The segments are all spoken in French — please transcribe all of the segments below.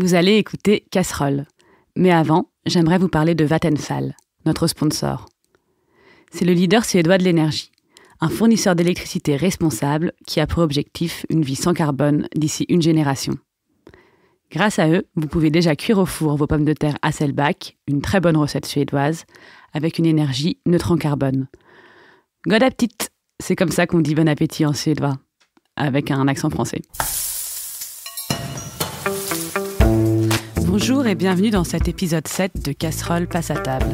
Vous allez écouter Casserole. Mais avant, j'aimerais vous parler de Vattenfall, notre sponsor. C'est le leader suédois de l'énergie, un fournisseur d'électricité responsable qui a pour objectif une vie sans carbone d'ici une génération. Grâce à eux, vous pouvez déjà cuire au four vos pommes de terre à Hasselback, une très bonne recette suédoise, avec une énergie neutre en carbone. God appetit C'est comme ça qu'on dit bon appétit en suédois, avec un accent français. Bonjour et bienvenue dans cet épisode 7 de Casserole passe à table.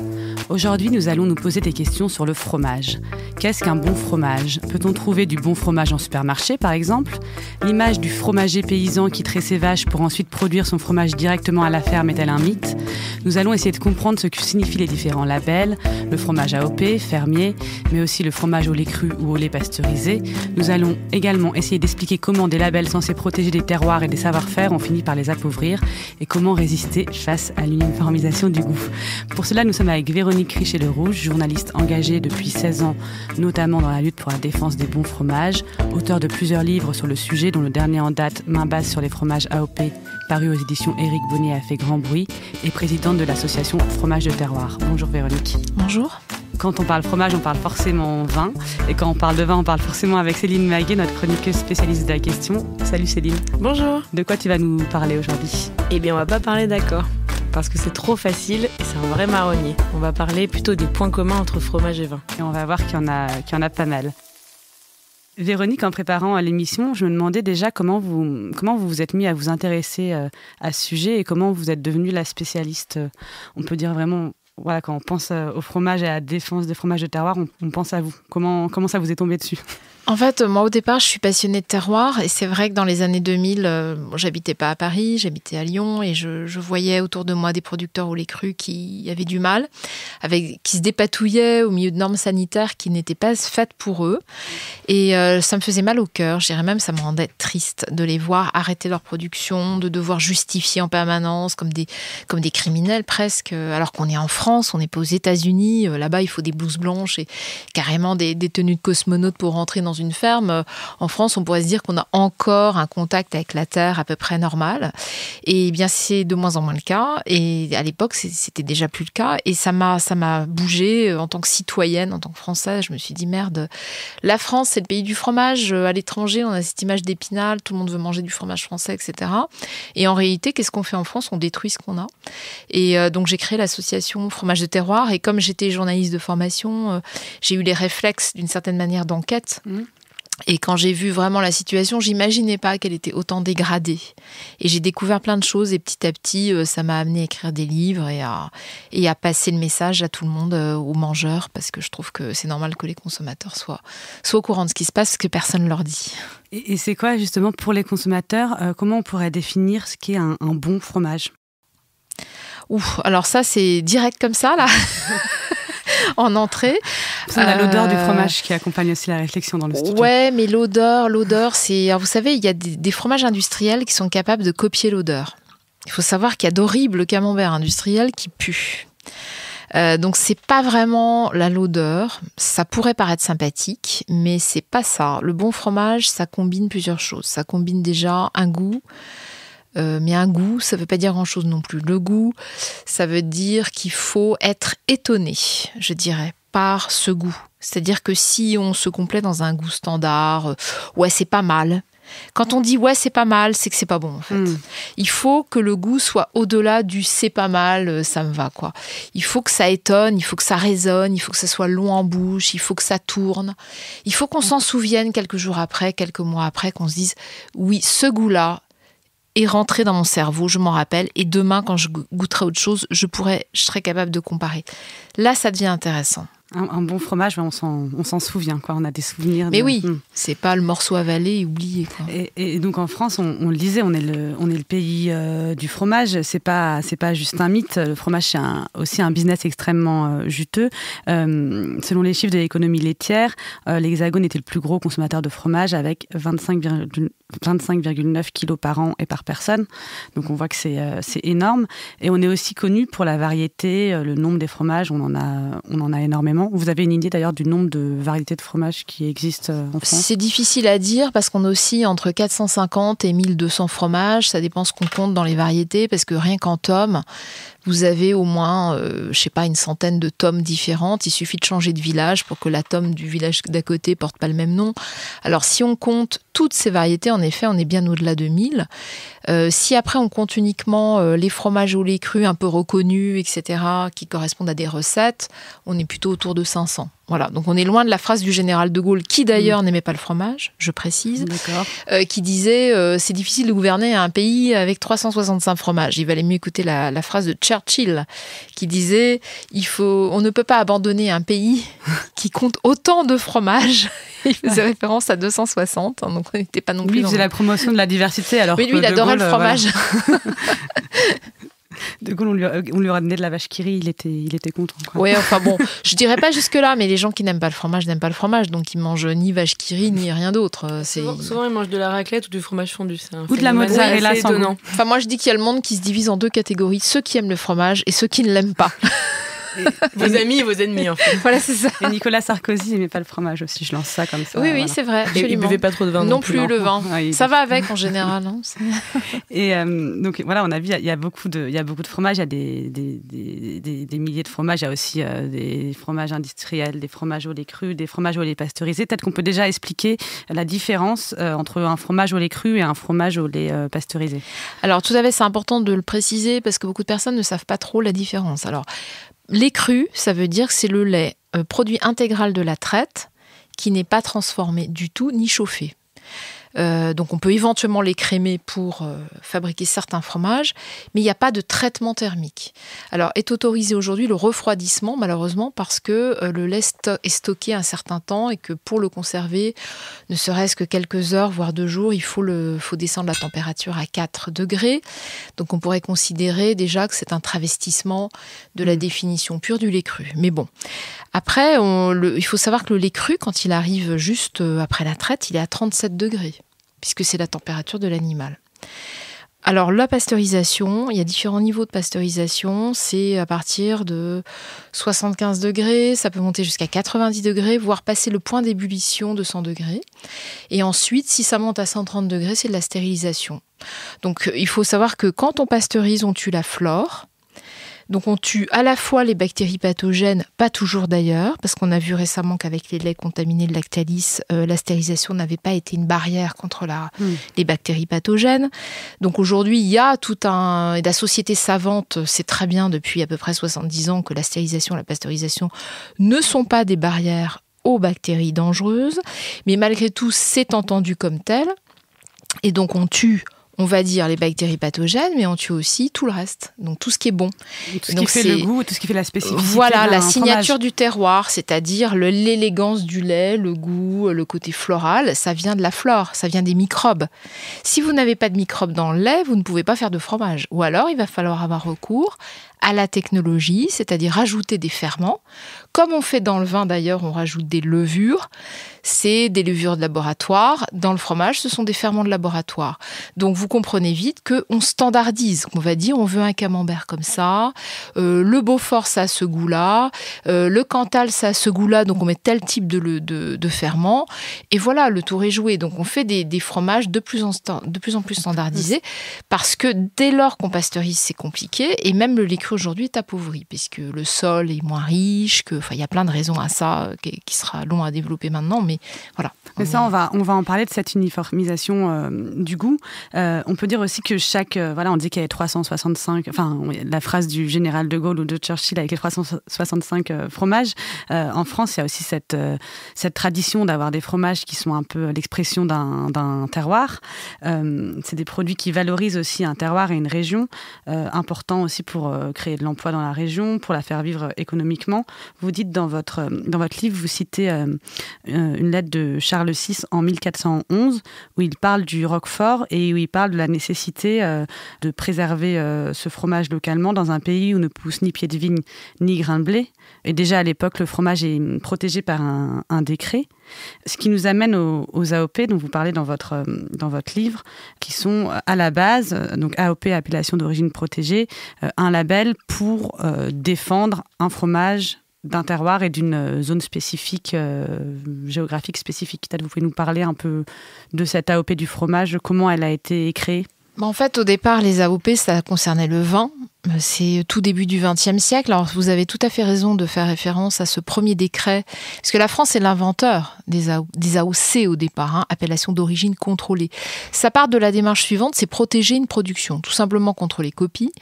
Aujourd'hui, nous allons nous poser des questions sur le fromage. Qu'est-ce qu'un bon fromage Peut-on trouver du bon fromage en supermarché par exemple L'image du fromager paysan qui trait ses vaches pour ensuite produire son fromage directement à la ferme est-elle un mythe Nous allons essayer de comprendre ce que signifient les différents labels, le fromage AOP, fermier, mais aussi le fromage au lait cru ou au lait pasteurisé. Nous allons également essayer d'expliquer comment des labels censés protéger des terroirs et des savoir-faire ont fini par les appauvrir et comment résister face à l'uniformisation du goût. Pour cela, nous sommes avec Véronique Richet-le-Rouge, journaliste engagée depuis 16 ans, notamment dans la lutte pour la défense des bons fromages, auteur de plusieurs livres sur le sujet, dont le dernier en date, Main basse sur les fromages AOP, paru aux éditions Éric Bonnier a fait grand bruit, et présidente de l'association Fromage de Terroir. Bonjour Véronique. Bonjour. Quand on parle fromage, on parle forcément vin. Et quand on parle de vin, on parle forcément avec Céline Maguet, notre chroniqueuse spécialiste de la question. Salut Céline. Bonjour. De quoi tu vas nous parler aujourd'hui Eh bien, on va pas parler d'accord. Parce que c'est trop facile et c'est un vrai marronnier. On va parler plutôt des points communs entre fromage et vin. Et on va voir qu'il y, en a, en a pas mal. Véronique, en préparant l'émission, je me demandais déjà comment vous, comment vous vous êtes mis à vous intéresser euh, à ce sujet et comment vous êtes devenue la spécialiste, euh, on peut dire vraiment voilà, quand on pense euh, au fromage et à la défense des fromages de terroir, on, pense à vous. Comment, comment ça vous est tombé dessus en fait, moi au départ, je suis passionnée de terroir et c'est vrai que dans les années 2000, euh, j'habitais pas à Paris, j'habitais à Lyon et je, voyais autour de moi des producteurs ou les crus qui avaient du mal, avec, qui se dépatouillaient au milieu de normes sanitaires qui n'étaient pas faites pour eux. Et euh, ça me faisait mal au cœur, je dirais même ça me rendait triste de les voir arrêter leur production, de devoir justifier en permanence comme des, comme des criminels presque, euh, alors qu'on est en France, on n'est pas aux États-Unis, là-bas il faut des blouses blanches et carrément des, des tenues de cosmonautes pour rentrer dans une ferme, euh, en France, on pourrait se dire qu'on a encore un contact avec la terre à peu près normal. Et eh bien, c'est de moins en moins le cas. Et à l'époque, c'était déjà plus le cas. Et ça m'a, ça m'a bougé euh, en tant que citoyenne, en tant que Française. Je me suis dit merde, la France, c'est le pays du fromage. Euh, à l'étranger, on a cette image d'épinal. Tout le monde veut manger du fromage français, etc. Et en réalité, qu'est-ce qu'on fait en France On détruit ce qu'on a. Et donc, j'ai créé l'association Fromage de Terroir. Et comme j'étais journaliste de formation, j'ai eu les réflexes d'une certaine manière d'enquête. Mmh. Et quand j'ai vu vraiment la situation, j'imaginais pas qu'elle était autant dégradée. Et j'ai découvert plein de choses et petit à petit, euh, ça m'a amené à écrire des livres et à, passer le message à tout le monde, euh, aux mangeurs, parce que je trouve que c'est normal que les consommateurs soient, soient au courant de ce qui se passe, ce que personne leur dit. Et, c'est quoi justement pour les consommateurs, euh, comment on pourrait définir ce qu'est un, un bon fromage Ouf, alors ça c'est direct comme ça là en entrée. On a l'odeur du euh, fromage qui accompagne aussi la réflexion dans le studio. Ouais, mais l'odeur, l'odeur, c'est. Vous savez, il y a des, fromages industriels qui sont capables de copier l'odeur. Il faut savoir qu'il y a d'horribles camemberts industriels qui puent. Euh, donc c'est pas vraiment la l'odeur, ça pourrait paraître sympathique, mais c'est pas ça. Le bon fromage, ça combine plusieurs choses. Ça combine déjà un goût, euh, mais un goût, ça ne veut pas dire grand-chose non plus. Le goût, ça veut dire qu'il faut être étonné, je dirais, par ce goût. C'est-à-dire que si on se complaît dans un goût standard, euh, ouais, c'est pas mal. Quand on dit ouais, c'est pas mal, c'est que c'est pas bon en fait. Hmm. Il faut que le goût soit au-delà du c'est pas mal, euh, ça me va quoi. Il faut que ça étonne, il faut que ça résonne, il faut que ça soit long en bouche, il faut que ça tourne. Il faut qu'on s'en souvienne quelques jours après, quelques mois après, qu'on se dise oui, ce goût-là, et rentrer dans mon cerveau, je m'en rappelle, et demain, quand je goûterai autre chose, je pourrai, je serai capable de comparer. Là, ça devient intéressant un, bon fromage, on s'en souvient, quoi. on a des souvenirs. Mais oui, hmm. c'est pas le morceau avalé et oublié. Et, donc en France, on, le disait, on est le, on est le pays euh, du fromage, c'est pas, pas juste un mythe. Le fromage, c'est aussi un business extrêmement euh, juteux. Euh, selon les chiffres de l'économie laitière, l'Hexagone était le plus gros consommateur de fromage avec 25,9 kilos kg par an et par personne. Donc on voit que c'est énorme. Et on est aussi connu pour la variété, le nombre des fromages, on en a, on en a énormément vous avez une idée d'ailleurs du nombre de variétés de fromages qui existent euh, en France C'est difficile à dire parce qu'on a aussi entre 450 et 1200 fromages. Ça dépend ce qu'on compte dans les variétés parce que rien qu'en tome, vous avez au moins, je euh, je sais pas, une centaine de tomes différentes. Il suffit de changer de village pour que la tome du village d'à côté porte pas le même nom. Alors si on compte toutes ces variétés, en effet, on est bien au-delà de 1000. Euh, si après on compte uniquement euh, les fromages ou les crus un peu reconnus, etc., qui correspondent à des recettes, on est plutôt autour de 500. Voilà, donc on est loin de la phrase du général de Gaulle, qui d'ailleurs mm. n'aimait pas le fromage, je précise, qui disait c'est difficile de gouverner un pays avec 365 fromages. Il valait mieux écouter la, la phrase de Charles Churchill qui disait il faut, on ne peut pas abandonner un pays qui compte autant de fromage. Il faisait référence à 260, hein, donc on n'était pas non plus. il faisait la promotion de la diversité alors. Oui, lui, il adorait le euh, fromage. de Gaulle, on lui, on donné de la vache qui il était, il était content. Oui, enfin bon, je dirais pas jusque-là, mais les gens qui n'aiment pas le fromage n'aiment pas le fromage, donc ils mangent ni vache qui ni rien d'autre. Euh, souvent, souvent, ils mangent de la raclette ou du fromage fondu. Hein. Ou de la mozzarella Enfin, moi, je dis qu'il y a le monde qui se divise en deux catégories ceux qui aiment le fromage et ceux qui ne l'aiment pas. vos amis et vos ennemis, en fait. Voilà, c'est ça. Et Nicolas Sarkozy n'aimait pas le fromage aussi, je lance ça comme ça. Oui, oui, c'est vrai. Et il buvait pas trop de vin. Non, non plus, le vin. ça va avec en général. Hein. et euh, donc voilà, on a vu, il y, a beaucoup de, il y a beaucoup de fromages, il y a des, des, des, milliers de fromages, il y a aussi euh, des fromages industriels, des fromages au lait cru, des fromages au lait pasteurisé. Peut-être qu'on peut déjà expliquer la différence euh, entre un fromage au lait cru et un fromage au lait pasteurisé. Alors tout à fait, c'est important de le préciser parce que beaucoup de personnes ne savent pas trop la différence. Alors les crus, ça veut dire que c'est le lait, euh, produit intégral de la traite, qui n'est pas transformé du tout ni chauffé. Euh, donc on peut éventuellement les crémer pour euh, fabriquer certains fromages, mais il n'y a pas de traitement thermique. Alors est autorisé aujourd'hui le refroidissement malheureusement parce que euh, le lait est stocké un certain temps et que pour le conserver, ne serait-ce que quelques heures, voire deux jours, il faut, le, faut descendre la température à 4 degrés. Donc on pourrait considérer déjà que c'est un travestissement de la mmh. définition pure du lait cru. Mais bon, après, il faut savoir que le lait cru, quand il arrive juste après la traite, il est à 37 degrés puisque c'est la température de l'animal. Alors la pasteurisation, il y a différents niveaux de pasteurisation. C'est à partir de 75 degrés, ça peut monter jusqu'à 90 degrés, voire passer le point d'ébullition de 100 degrés. Et ensuite, si ça monte à 130 degrés, c'est de la stérilisation. Donc il faut savoir que quand on pasteurise, on tue la flore. Donc on tue à la fois les bactéries pathogènes, pas toujours d'ailleurs, parce qu'on a vu récemment qu'avec les laits contaminés de Lactalis, euh, l'astérisation n'avait pas été une barrière contre hmm. les bactéries pathogènes. Donc aujourd'hui, il y a tout un... la société savante sait très bien depuis à peu près 70 ans que la stérilisation la pasteurisation ne sont pas des barrières aux bactéries dangereuses, mais malgré tout, c'est entendu comme tel. Et donc on tue on va dire les bactéries pathogènes, mais on tue aussi tout le reste, donc tout ce qui est bon. ce donc qui fait le goût, tout ce qui fait la spécificité. Euh, voilà, la signature du terroir, c'est-à-dire l'élégance du lait, le goût, le côté floral, ça vient de la flore, ça vient des microbes. Si vous n'avez pas de microbes dans le lait, vous ne pouvez pas faire de fromage. Ou alors, il va falloir avoir recours à la technologie, c'est-à-dire rajouter des ferments. Comme on fait dans le vin d'ailleurs, on rajoute des levures c'est des levures de laboratoire. Dans le fromage, ce sont des ferments de laboratoire. Donc vous comprenez vite que on standardise. On va dire, on veut un camembert comme ça. Euh, le Beaufort, ça a ce goût-là. Euh, le Cantal, ça a ce goût-là. Donc on met tel type de, ferment. Et voilà, le tour est joué. Donc on fait des, fromages de plus, en, plus standardisés parce que dès lors qu'on pasteurise, c'est compliqué. Et même le lait cru aujourd'hui est appauvri puisque le sol est moins riche. il y a plein de raisons à ça euh, qui sera long à développer maintenant, voilà. Mais ça, on va, on va en parler de cette uniformisation euh, du goût. Euh, on peut dire aussi que chaque, euh, voilà, on dit qu'il y les 365, enfin, la phrase du général de Gaulle ou de Churchill avec les 365 fromages. en France, il y a aussi cette, cette tradition d'avoir des fromages qui sont un peu l'expression d'un terroir. C'est des produits qui valorisent aussi un terroir et une région, important aussi pour créer de l'emploi dans la région, pour la faire vivre économiquement. Vous dites dans votre, dans votre livre, vous citez une lettre de Charles VI en 1411 où il parle du roquefort et où il parle de la nécessité euh, de préserver euh, ce fromage localement dans un pays où ne pousse ni pied de vigne ni grain de blé. Et déjà à l'époque, le fromage est protégé par un, décret. Ce qui nous amène aux, AOP dont vous parlez dans votre, euh, dans votre livre, qui sont à la base, donc AOP, appellation d'origine protégée, un label pour défendre un fromage d'un terroir et d'une euh, zone spécifique, euh, géographique spécifique. Vous pouvez nous parler un peu de cette AOP du fromage, comment elle a été créée bah, en fait, au départ, les AOP, ça concernait le vin. Euh, c'est tout début du XXe siècle. Alors vous avez tout à fait raison de faire référence à ce premier décret, Parce que la France est l'inventeur des, AOC au départ, hein, appellation d'origine contrôlée. Ça part de la démarche suivante, c'est protéger une production, tout simplement contre les copies.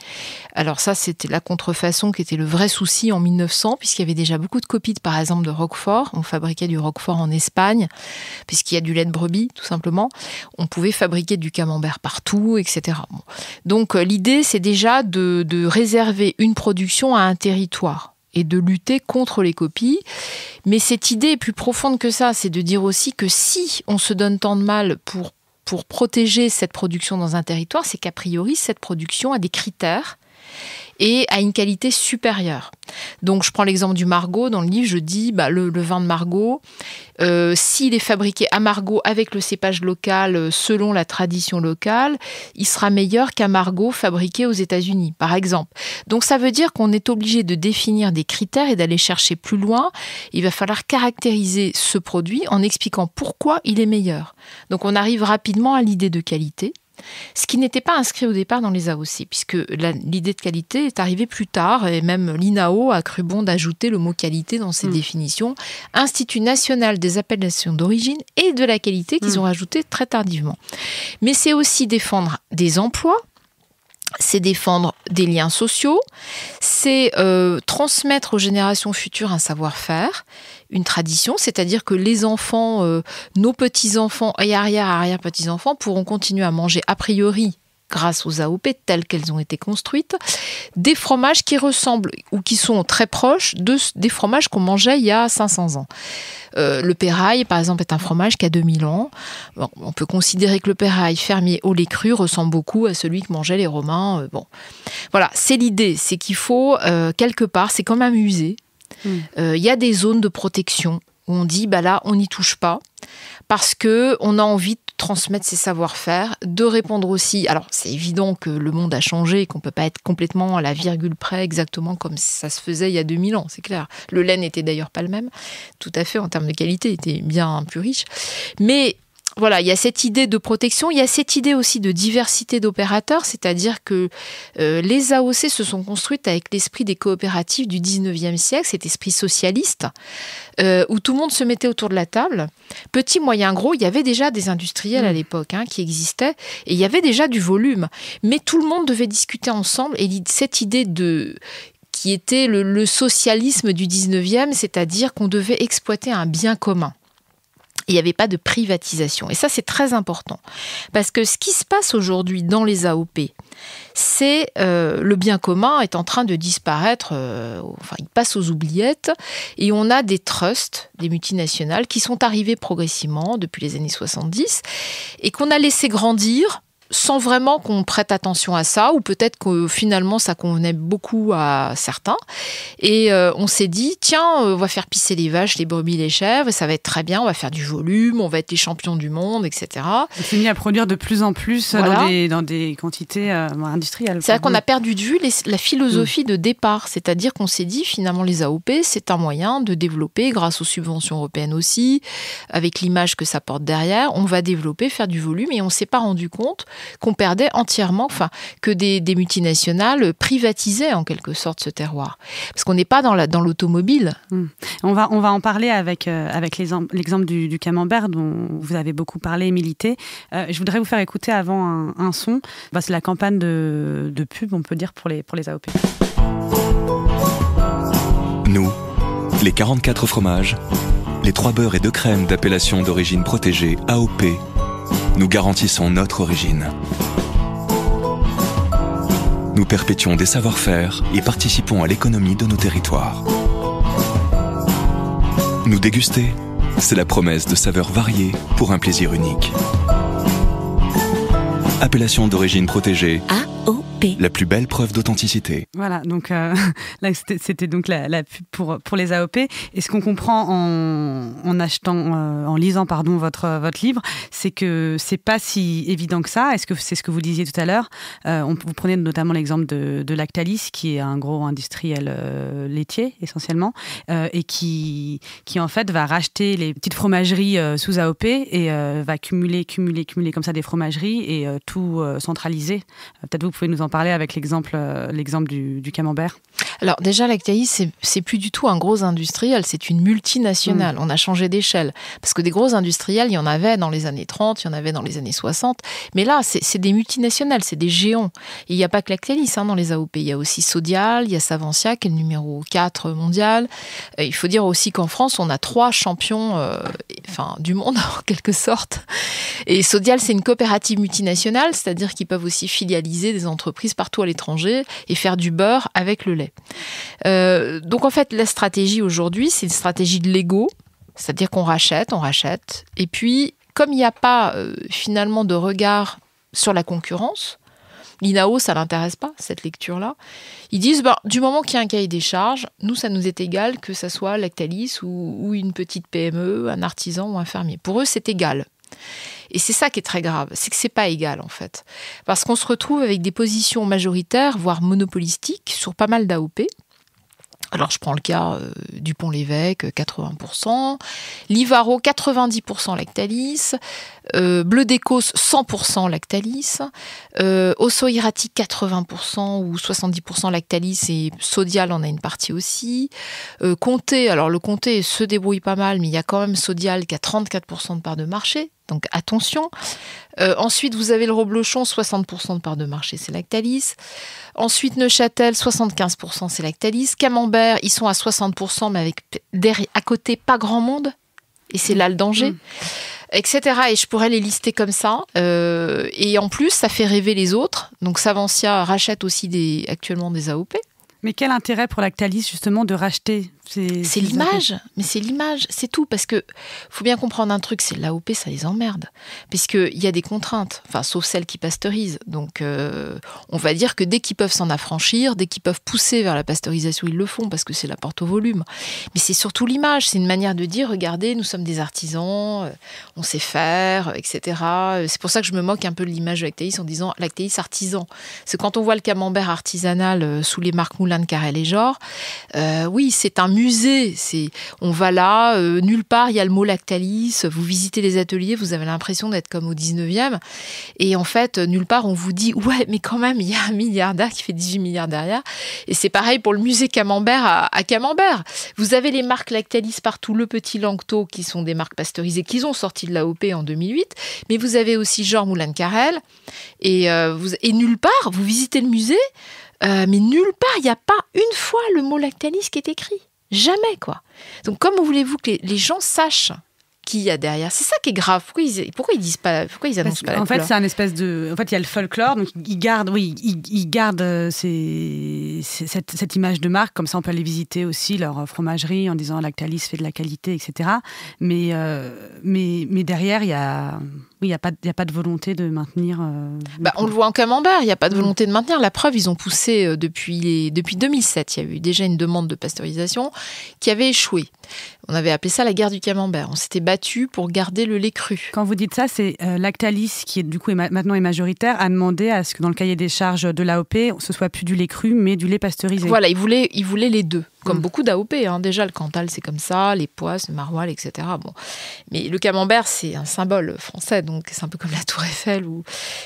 Alors ça, c'était la contrefaçon qui était le vrai souci en 1900, puisqu'il y avait déjà beaucoup de copies, par exemple, de Roquefort. On fabriquait du Roquefort en Espagne, puisqu'il y a du lait de brebis, tout simplement. On pouvait fabriquer du camembert partout, etc. Donc euh, l'idée, c'est déjà de de réserver une production à un territoire et de lutter contre les copies. Mais cette idée est plus profonde que ça, c'est de dire aussi que si on se donne tant de mal pour, pour protéger cette production dans un territoire, c'est qu'a priori, cette production a des critères et à une qualité supérieure. Donc je prends l'exemple du Margot. Dans le livre, je dis bah, le, vin de Margot, euh, s'il est fabriqué à Margot avec le cépage local, euh, selon la tradition locale, il sera meilleur qu'un Margot fabriqué aux États-Unis, par exemple. Donc ça veut dire qu'on est obligé de définir des critères et d'aller chercher plus loin. Il va falloir caractériser ce produit en expliquant pourquoi il est meilleur. Donc on arrive rapidement à l'idée de qualité. Ce qui n'était pas inscrit au départ dans les AOC, puisque l'idée de qualité est arrivée plus tard, et même l'INAO a cru bon d'ajouter le mot qualité dans ses hmm. définitions, Institut national des appellations d'origine et de la qualité qu'ils hmm. ont rajouté très tardivement. Mais c'est aussi défendre des emplois, c'est défendre des liens sociaux, c'est euh, transmettre aux générations futures un savoir-faire une tradition, c'est-à-dire que les enfants, euh, nos petits-enfants et arrière-arrière-petits-enfants pourront continuer à manger a priori grâce aux AOP telles qu'elles ont été construites, des fromages qui ressemblent ou qui sont très proches de, des fromages qu'on mangeait il y a 500 ans. Euh, le pérail, par exemple, est un fromage qui a 2000 ans. on peut considérer que le pérail fermier au lait cru ressemble beaucoup à celui que mangeaient les Romains. Euh, bon, voilà, c'est l'idée, c'est qu'il faut quelque part, c'est comme un musée, euh, il y a des zones de protection où on dit bah là on n'y touche pas parce que on a envie de transmettre ses savoir-faire, de répondre aussi. Alors c'est évident que le monde a changé qu'on ne peut pas être complètement à la virgule près exactement comme ça se faisait il y a 2000 ans, c'est clair. Le laine n'était d'ailleurs pas le même, tout à fait en termes de qualité, il était bien plus riche. Mais voilà, il y a cette idée de protection, il y a cette idée aussi de diversité d'opérateurs, c'est-à-dire que euh, les AOC se sont construites avec l'esprit des coopératives du 19e siècle, cet esprit socialiste, euh, où tout le monde se mettait autour de la table. Petit, moyen, gros, il y avait déjà des industriels à mm. l'époque hein, qui existaient, et il y avait déjà du volume. Mais tout le monde devait discuter ensemble, et cette idée de qui était le, le socialisme du 19e, c'est-à-dire qu'on devait exploiter un bien commun il n'y avait pas de privatisation. Et ça, c'est très important. Parce que ce qui se passe aujourd'hui dans les AOP, c'est euh, le bien commun est en train de disparaître, euh, enfin, il passe aux oubliettes, et on a des trusts, des multinationales, qui sont arrivées progressivement depuis les années 70, et qu'on a laissé grandir sans vraiment qu'on prête attention à ça, ou peut-être que finalement ça convenait beaucoup à certains. Et euh, on s'est dit, tiens, euh, on va faire pisser les vaches, les brebis, les chèvres, ça va être très bien, on va faire du volume, on va être les champions du monde, etc. On s'est mis à produire de plus en plus dans, des, quantités euh, industrielles. C'est dire qu'on a perdu de vue la philosophie mm. de départ, c'est-à-dire qu'on s'est dit, finalement, les AOP, c'est un moyen de développer, grâce aux subventions européennes aussi, avec l'image que ça porte derrière, on va développer, faire du volume, et on s'est pas rendu compte qu'on perdait entièrement, enfin, que des, multinationales privatisaient en quelque sorte ce terroir. Parce qu'on n'est pas dans l'automobile. dans hmm. on, va, on va en parler avec, euh, l'exemple du, camembert dont vous avez beaucoup parlé, et milité. Euh, je voudrais vous faire écouter avant un, son. Bah, c'est la campagne de, pub, on peut dire, pour les, pour les AOP. Nous, les 44 fromages, les 3 beurres et 2 crèmes d'appellation d'origine protégée AOP nous garantissons notre origine. Nous perpétuons des savoir-faire et participons à l'économie de nos territoires. Nous déguster, c'est la promesse de saveurs variées pour un plaisir unique. Appellation d'origine protégée. Ah, la plus belle preuve d'authenticité. Voilà, donc euh, c'était donc la, pub pour, pour les AOP. Et ce qu'on comprend en, achetant, euh, en lisant pardon, votre, votre livre, c'est que c'est pas si évident que ça. Est-ce que c'est ce que vous disiez tout à l'heure euh, on, Vous prenez notamment l'exemple de, Lactalis, qui est un gros industriel euh, laitier essentiellement, et qui, qui en fait va racheter les petites fromageries sous AOP et va cumuler, cumuler, cumuler comme ça des fromageries et tout centraliser. Peut-être vous pouvez nous en parler avec l'exemple euh, l'exemple du, camembert Alors déjà, Lactalis, c'est plus du tout un gros industriel, c'est une multinationale. Mm. On a changé d'échelle. Parce que des gros industriels, il y en avait dans les années 30, il y en avait dans les années 60. Mais là, c'est des multinationales, c'est des géants. il n'y a pas que Lactalis hein, dans les AOP. Il y a aussi Sodial, il y a Savencia, qui est le numéro 4 mondial. Euh, il faut dire aussi qu'en France, on a trois champions euh, enfin, du monde, en quelque sorte. Et Sodial, c'est une coopérative multinationale, c'est-à-dire qu'ils peuvent aussi filialiser des entreprises partout à l'étranger et faire du beurre avec le lait. Euh, donc en fait, la stratégie aujourd'hui, c'est une stratégie de l'ego, c'est-à-dire qu'on rachète, on rachète, et puis comme il n'y a pas euh, finalement de regard sur la concurrence, l'INAO, ça l'intéresse pas, cette lecture-là. Ils disent, ben, du moment qu'il y a un cahier des charges, nous, ça nous est égal que ça soit Lactalis ou une petite PME, un artisan ou un fermier. Pour eux, c'est égal. Et c'est ça qui est très grave, c'est que c'est pas égal en fait. Parce qu'on se retrouve avec des positions majoritaires, voire monopolistiques, sur pas mal d'AOP. Alors je prends le cas dupont du lévêque 80%, Livaro, 90% Lactalis, euh, Bleu d'Écosse 100% lactalis, euh, 80% ou 70% lactalis et Sodial en a une partie aussi. Euh, Comté, alors le Comté se débrouille pas mal, mais il y a quand même Sodial qui a 34% de part de marché, donc attention. Euh, ensuite, vous avez le Roblochon, 60% de part de marché, c'est Lactalis. Ensuite, Neuchâtel, 75%, c'est Lactalis. Camembert, ils sont à 60%, mais avec à côté, pas grand monde. Et c'est là le danger. Mm etc. Et je pourrais les lister comme ça. Euh, et en plus, ça fait rêver les autres. Donc Savancia rachète aussi des, actuellement des AOP. Mais quel intérêt pour Lactalis justement de racheter c'est l'image, mais c'est l'image, c'est tout. Parce que faut bien comprendre un truc, c'est l'AOP, ça les emmerde. Puisqu'il y a des contraintes, enfin, sauf celles qui pasteurisent. Donc, euh, on va dire que dès qu'ils peuvent s'en affranchir, dès qu'ils peuvent pousser vers la pasteurisation, ils le font parce que c'est la porte au volume. Mais c'est surtout l'image, c'est une manière de dire regardez, nous sommes des artisans, euh, on sait faire, etc. C'est pour ça que je me moque un peu de l'image de en disant l'actéis artisan. C'est quand on voit le camembert artisanal euh, sous les marques Moulin de Carrel et Genre, oui, c'est un musée. C'est, on va là, euh, nulle part il y a le mot Lactalis. Vous visitez les ateliers, vous avez l'impression d'être comme au 19e. Et en fait, nulle part on vous dit ouais, mais quand même il y a un milliardaire qui fait 18 milliards derrière. Et c'est pareil pour le musée Camembert à, Camembert. Vous avez les marques Lactalis partout, le petit Lanctot qui sont des marques pasteurisées qu'ils ont sorti de la l'AOP en 2008. Mais vous avez aussi Jean Moulin Carrel et, euh, vous, et nulle part vous visitez le musée. Euh, mais nulle part, il n'y a pas une fois le mot lactalis qui est écrit. Jamais, quoi. Donc, comment voulez-vous que les gens sachent qui y a derrière. C'est ça qui est grave. Pourquoi ils, pourquoi ils disent pas, pourquoi ils En fait, c'est un espèce de, en fait, il y a le folklore, donc ils gardent, oui, ils, gardent euh, cette, image de marque. Comme ça, on peut aller visiter aussi leur fromagerie en disant Lactalis fait de la qualité, etc. Mais, euh, mais, mais derrière, il y a, oui, il y a pas, a pas de volonté de maintenir. Euh, bah, on le voit en camembert. Il n'y a pas de mm. volonté de maintenir. La preuve, ils ont poussé depuis depuis 2007. Il y a eu déjà une demande de pasteurisation qui avait échoué. On avait appelé ça la guerre du camembert. On s'était battu pour garder le lait cru. Quand vous dites ça, c'est euh, Lactalis, qui est, du coup maintenant est majoritaire, a demandé à ce que dans le cahier des charges de l'AOP, ce soit plus du lait cru, mais du lait pasteurisé. Voilà, ils voulait ils voulaient les deux, comme mm. beaucoup d'AOP. Hein. Déjà, le Cantal, c'est comme ça, les poisses, le maroilles, etc. Bon. Mais le camembert, c'est un symbole français, donc c'est un peu comme la tour Eiffel.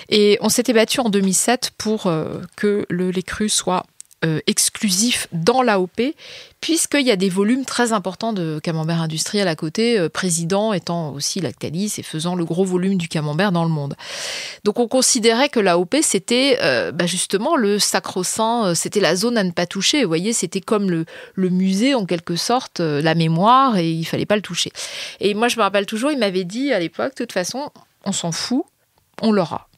Et on s'était battu en 2007 pour euh, que le lait cru soit euh, exclusif dans l'AOP, puisqu'il y a des volumes très importants de camembert industriel à côté, euh, président étant aussi Lactalis et faisant le gros volume du camembert dans le monde. Donc on considérait que l'AOP, c'était euh, bah, justement le sacro-saint, c'était la zone à ne pas toucher. Vous voyez, c'était comme le, musée, en quelque sorte, la mémoire, et il fallait pas le toucher. Et moi, je me rappelle toujours, il m'avait dit à l'époque, de toute façon, on s'en fout, on l'aura.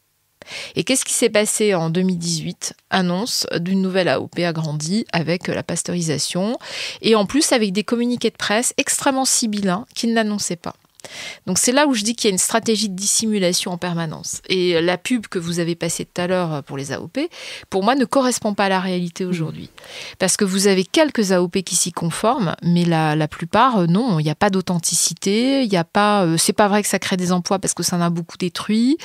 Et qu'est-ce qui s'est passé en 2018 Annonce d'une nouvelle AOP agrandie avec euh, la pasteurisation et en plus avec des communiqués de presse extrêmement sibyllins qui ne l'annonçaient pas. Donc c'est là où je dis qu'il y a une stratégie de dissimulation en permanence. Et euh, la pub que vous avez passée tout à l'heure euh, pour les AOP, pour moi, ne correspond pas à la réalité mmh. aujourd'hui. Parce que vous avez quelques AOP qui s'y conforment, mais la, plupart, euh, non, il n'y a pas d'authenticité, il a pas... c'est pas vrai que ça crée des emplois parce que ça en a beaucoup détruit,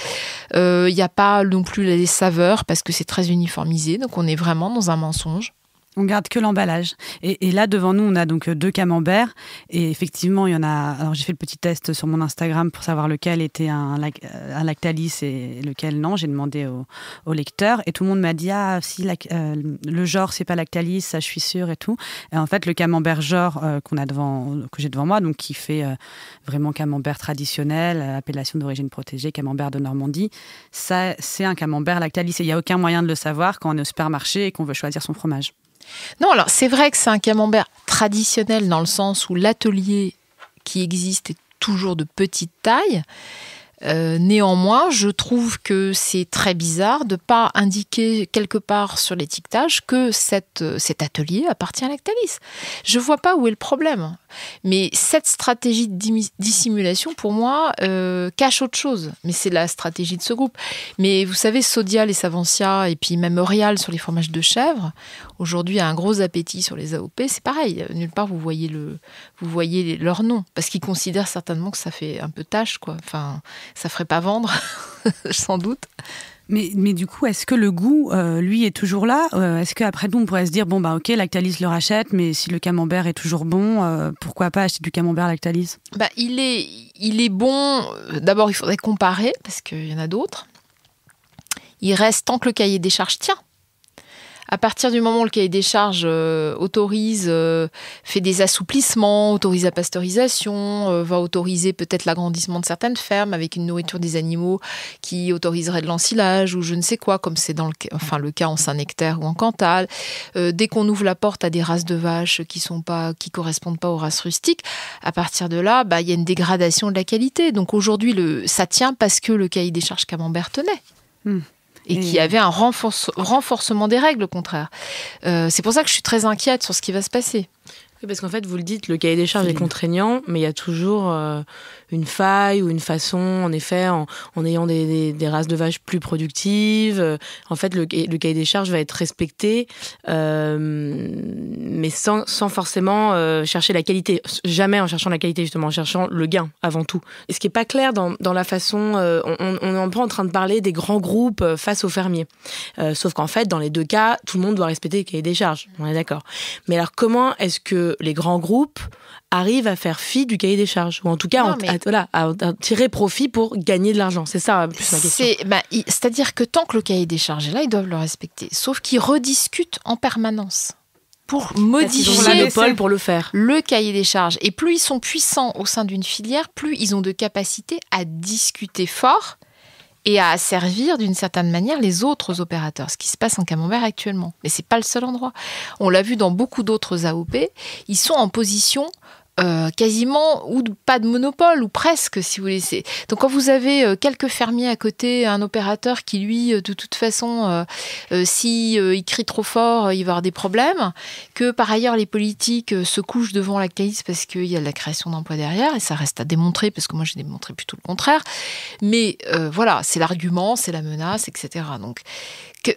il n'y a pas non plus les saveurs parce que c'est très uniformisé, donc on est vraiment dans un mensonge. On garde que l'emballage. Et, là, devant nous, on a donc euh, deux camemberts. Et effectivement, il y en a. Alors, j'ai fait le petit test sur mon Instagram pour savoir lequel était un, euh, lactalis et lequel non. J'ai demandé au, lecteurs lecteur. Et tout le monde m'a dit Ah, si, euh, le genre, c'est pas lactalis, ça, je suis sûre et tout. Et en fait, le camembert genre qu'on a devant, que j'ai devant moi, donc qui fait vraiment camembert traditionnel, appellation d'origine protégée, camembert de Normandie, ça, c'est un camembert lactalis. Et il n'y a aucun moyen de le savoir quand on est au supermarché et qu'on veut choisir son fromage. Non, alors c'est vrai que c'est un camembert traditionnel dans le sens où l'atelier qui existe est toujours de petite taille. Euh, néanmoins, je trouve que c'est très bizarre de ne pas indiquer quelque part sur l'étiquetage que euh, cet atelier appartient à Lactalis. Je ne vois pas où est le problème. Mais cette stratégie de dissimulation, pour moi, euh, cache autre chose. Mais c'est la stratégie de ce groupe. Mais vous savez, sodia et Savancia, et puis même Orial sur les fromages de chèvre, aujourd'hui a un gros appétit sur les AOP, c'est pareil. Nulle part vous voyez le, vous voyez leur nom parce qu'ils considèrent certainement que ça fait un peu tâche, quoi. Enfin, ça ferait pas vendre, sans doute. Mais, mais, du coup, est-ce que le goût, euh, lui, est toujours là euh, Est-ce qu'après tout, on pourrait se dire, bon, bah ok, Lactalis le rachète, mais si le camembert est toujours bon, euh, pourquoi pas acheter du camembert Lactalis bah, il, est, il est bon, d'abord, il faudrait comparer, parce qu'il y en a d'autres. Il reste, tant que le cahier des charges tient, à partir du moment où le cahier des charges euh, autorise, euh, fait des assouplissements, autorise la pasteurisation, euh, va autoriser peut-être l'agrandissement de certaines fermes avec une nourriture des animaux qui autoriserait de l'ensilage ou je ne sais quoi, comme c'est dans le, enfin, le cas en Saint-Nectaire ou en Cantal. dès qu'on ouvre la porte à des races de vaches qui ne correspondent pas aux races rustiques, à partir de là, bah, il y a une dégradation de la qualité. Donc aujourd'hui, ça tient parce que le cahier des charges camembert tenait. Hmm et, qui mm. avait un renforcement des règles, au contraire. Euh, c'est pour ça que je suis très inquiète sur ce qui va se passer. parce qu'en fait, vous le dites, le cahier des charges est contraignant, mais il y a toujours euh, une faille ou une façon, en effet, en, ayant des, races de vaches plus productives. Euh, en fait, le, cahier des charges va être respecté, euh, mais sans, sans forcément euh, chercher la qualité. Jamais en cherchant la qualité, justement, en cherchant le gain avant tout. Et ce qui n'est pas clair dans, la façon, on, on, est en train de parler des grands groupes face aux fermiers. sauf qu'en fait, dans les deux cas, tout le monde doit respecter le cahier des charges. On est d'accord. Mais alors, comment est-ce que les grands groupes arrive à faire fi du cahier des charges ou en tout cas à, tirer profit pour gagner de l'argent. C'est ça plus ma question. Bah, c'est-à-dire que tant que le cahier des charges est là, ils doivent le respecter. Sauf qu'ils rediscutent en permanence pour modifier pour le faire. Le cahier des charges. Et plus ils sont puissants au sein d'une filière, plus ils ont de capacité à discuter fort et à servir, d'une certaine manière les autres opérateurs, ce qui se passe en Camembert actuellement. Mais c'est pas le seul endroit. On l'a vu dans beaucoup d'autres AOP, ils sont en position euh, quasiment ou pas de monopole ou presque si vous voulez. Donc quand vous avez euh, quelques fermiers à côté, un opérateur qui lui euh, de toute façon s'il si crie trop fort, il va avoir des problèmes, que par ailleurs les politiques se couchent devant la caisse parce qu'il y a la création d'emplois derrière et ça reste à démontrer parce que moi j'ai démontré plutôt le contraire. Mais voilà, c'est l'argument, c'est la menace, etc. Donc que,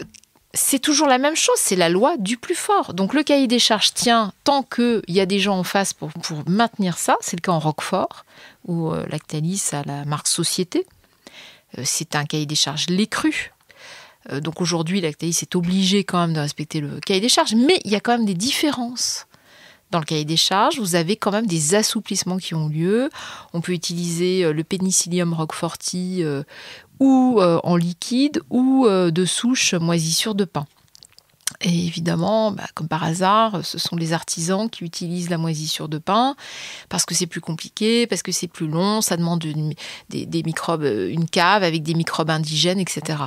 c'est toujours la même chose, c'est la loi du plus fort. Donc le cahier des charges tient tant qu'il y a des gens en face pour, maintenir ça. C'est le cas en Roquefort, où euh, Lactalis a la marque Société. Euh, c'est un cahier des charges l'écru. Euh, donc aujourd'hui, Lactalis est obligé quand même de respecter le cahier des charges, mais il y a quand même des différences dans le cahier des charges, vous avez quand même des assouplissements qui ont lieu. On peut utiliser le Penicillium roqueforti ou euh, en liquide ou euh, de souche moisissure de pain. Et évidemment, bah, comme par hasard, ce sont les artisans qui utilisent la moisissure de pain parce que c'est plus compliqué, parce que c'est plus long, ça demande une, des, microbes, euh, une cave avec des microbes indigènes, etc.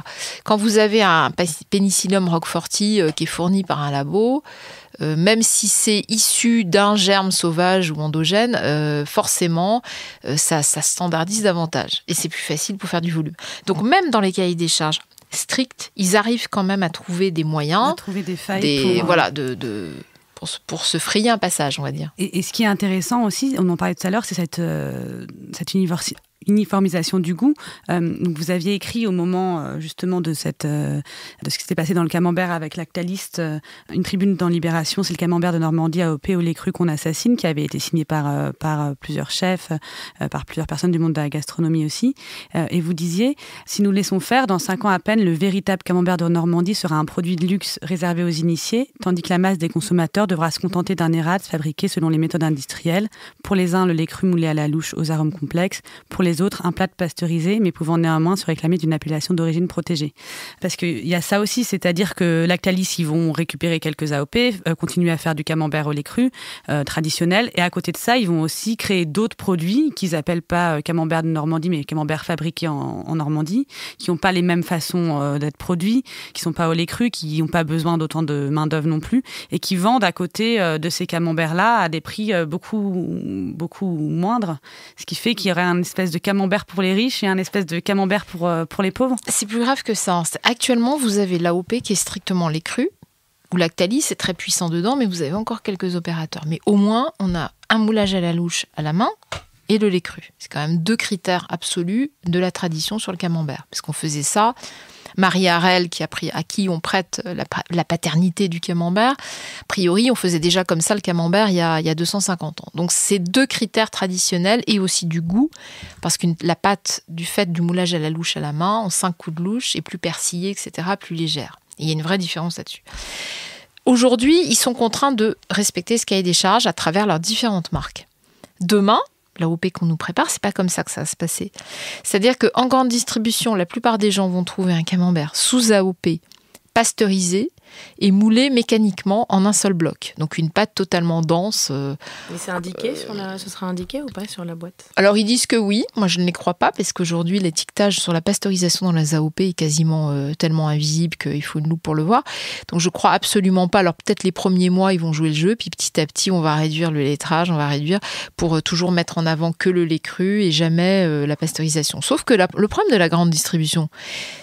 Quand vous avez un pénicillium roqueforti euh, qui est fourni par un labo, euh, même si c'est issu d'un germe sauvage ou endogène, forcément, ça, ça standardise davantage et c'est plus facile pour faire du volume. Donc même dans les cahiers des charges, strict ils arrivent quand même à trouver des moyens. À trouver des failles. pour... Euh, voilà, de, pour, se frayer un passage, on va dire. Et, ce qui est intéressant aussi, on en parlait tout à l'heure, c'est cette, euh, uniformisation du goût. Euh, vous aviez écrit au moment euh, justement de cette euh, de ce qui s'était passé dans le camembert avec l'actaliste, une tribune dans Libération, c'est le camembert de Normandie AOP au lait cru qu'on assassine, qui avait été signé par par plusieurs chefs, par plusieurs personnes du monde de la gastronomie aussi. et vous disiez, si nous laissons faire, dans cinq ans à peine, le véritable camembert de Normandie sera un produit de luxe réservé aux initiés, tandis que la masse des consommateurs devra se contenter d'un errat fabriqué selon les méthodes industrielles. Pour les uns, le lait cru moulé à la louche aux arômes complexes. Pour les les autres un plat pasteurisé, mais pouvant néanmoins se réclamer d'une appellation d'origine protégée. Parce qu'il y a ça aussi, c'est-à-dire que Lactalis, ils vont récupérer quelques AOP, euh, continuer à faire du camembert au lait cru euh, traditionnel, et à côté de ça, ils vont aussi créer d'autres produits qu'ils appellent pas euh, camembert de Normandie, mais camembert fabriqué en, Normandie, qui n'ont pas les mêmes façons d'être produits, qui sont pas au lait cru, qui n'ont pas besoin d'autant de main-d'œuvre non plus, et qui vendent à côté de ces camemberts-là à des prix beaucoup, beaucoup moindres, ce qui fait qu'il y aurait une espèce de camembert pour les riches et un espèce de camembert pour, euh, les pauvres C'est plus grave que ça. Hein. Actuellement, vous avez l'AOP qui est strictement les crus, ou Lactalis, c'est très puissant dedans, mais vous avez encore quelques opérateurs. Mais au moins, on a un moulage à la louche à la main, et le lait cru. C'est quand même deux critères absolus de la tradition sur le camembert. Parce qu'on faisait ça. Marie arelle qui a pris, à qui on prête la, paternité du camembert, a priori, on faisait déjà comme ça le camembert il y a, il y a 250 ans. Donc, c'est deux critères traditionnels et aussi du goût, parce que la pâte, du fait du moulage à la louche à la main, en cinq coups de louche, est plus persillée, etc., plus légère. il y a une vraie différence là-dessus. Aujourd'hui, ils sont contraints de respecter ce cahier des charges à travers leurs différentes marques. Demain, l'AOP qu'on nous prépare, c'est pas comme ça que ça va se passer. C'est-à-dire qu'en grande distribution, la plupart des gens vont trouver un camembert sous AOP pasteurisé et moulé mécaniquement en un seul bloc. Donc une pâte totalement dense. Euh, Mais c'est indiqué euh, ce sera indiqué ou pas sur la boîte Alors ils disent que oui. Moi je ne les crois pas parce qu'aujourd'hui l'étiquetage sur la pasteurisation dans la ZAOP est quasiment euh, tellement invisible qu'il faut une loupe pour le voir. Donc je crois absolument pas. Alors peut-être les premiers mois ils vont jouer le jeu, puis petit à petit on va réduire le lettrage, on va réduire pour toujours mettre en avant que le lait cru et jamais la pasteurisation. Sauf que le problème de la grande distribution,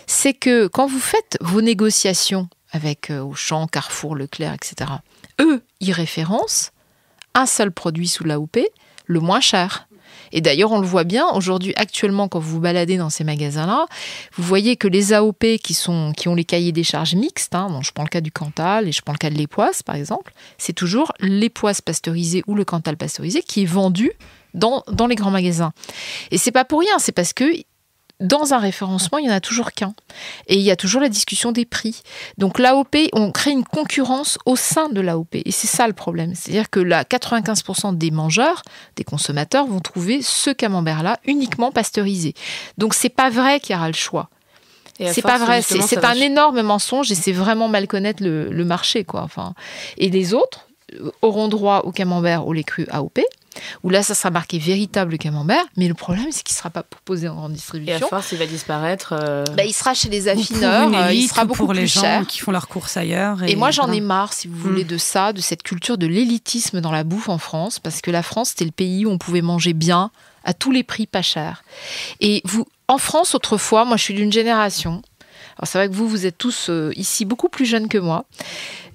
c'est que quand vous faites vos négociations avec euh, Auchan, Carrefour, Leclerc, etc. Eux, ils référencent un seul produit sous la le moins cher. Et d'ailleurs, on le voit bien aujourd'hui, actuellement, quand vous vous baladez dans ces magasins-là, vous voyez que les AOP qui, sont, qui ont les cahiers des charges mixtes, hein, je prends le cas du Cantal et je prends le cas de l'époisse par exemple, c'est toujours l'époisse pasteurisée ou le Cantal pasteurisé qui est vendu dans, les grands magasins. Et c'est pas pour rien, c'est parce que dans un référencement, il n'y en a toujours qu'un. Et il y a toujours la discussion des prix. Donc l'AOP, on crée une concurrence au sein de l'AOP. Et c'est ça le problème. C'est-à-dire que là, 95% des mangeurs, des consommateurs, vont trouver ce camembert-là uniquement pasteurisé. Donc c'est pas vrai qu'il y aura le choix. C'est pas vrai, c'est un énorme mensonge et c'est vraiment mal connaître le, marché. Quoi. Enfin, et les autres euh, auront droit au camembert au lait cru AOP, où là, ça sera marqué véritable camembert, mais le problème, c'est qu'il ne sera pas proposé en distribution. Et à force, il va disparaître. Euh, bah, il sera chez les affineurs, euh, il sera beaucoup pour les plus gens cher. qui font leur course ailleurs. Et, et moi, j'en ai marre, si vous voulez, mm. de ça, de cette culture de l'élitisme dans la bouffe en France, parce que la France, c'était le pays où on pouvait manger bien, à tous les prix, pas cher. Et vous, en France, autrefois, moi, je suis d'une génération c'est vrai que vous, vous êtes tous euh, ici beaucoup plus jeunes que moi,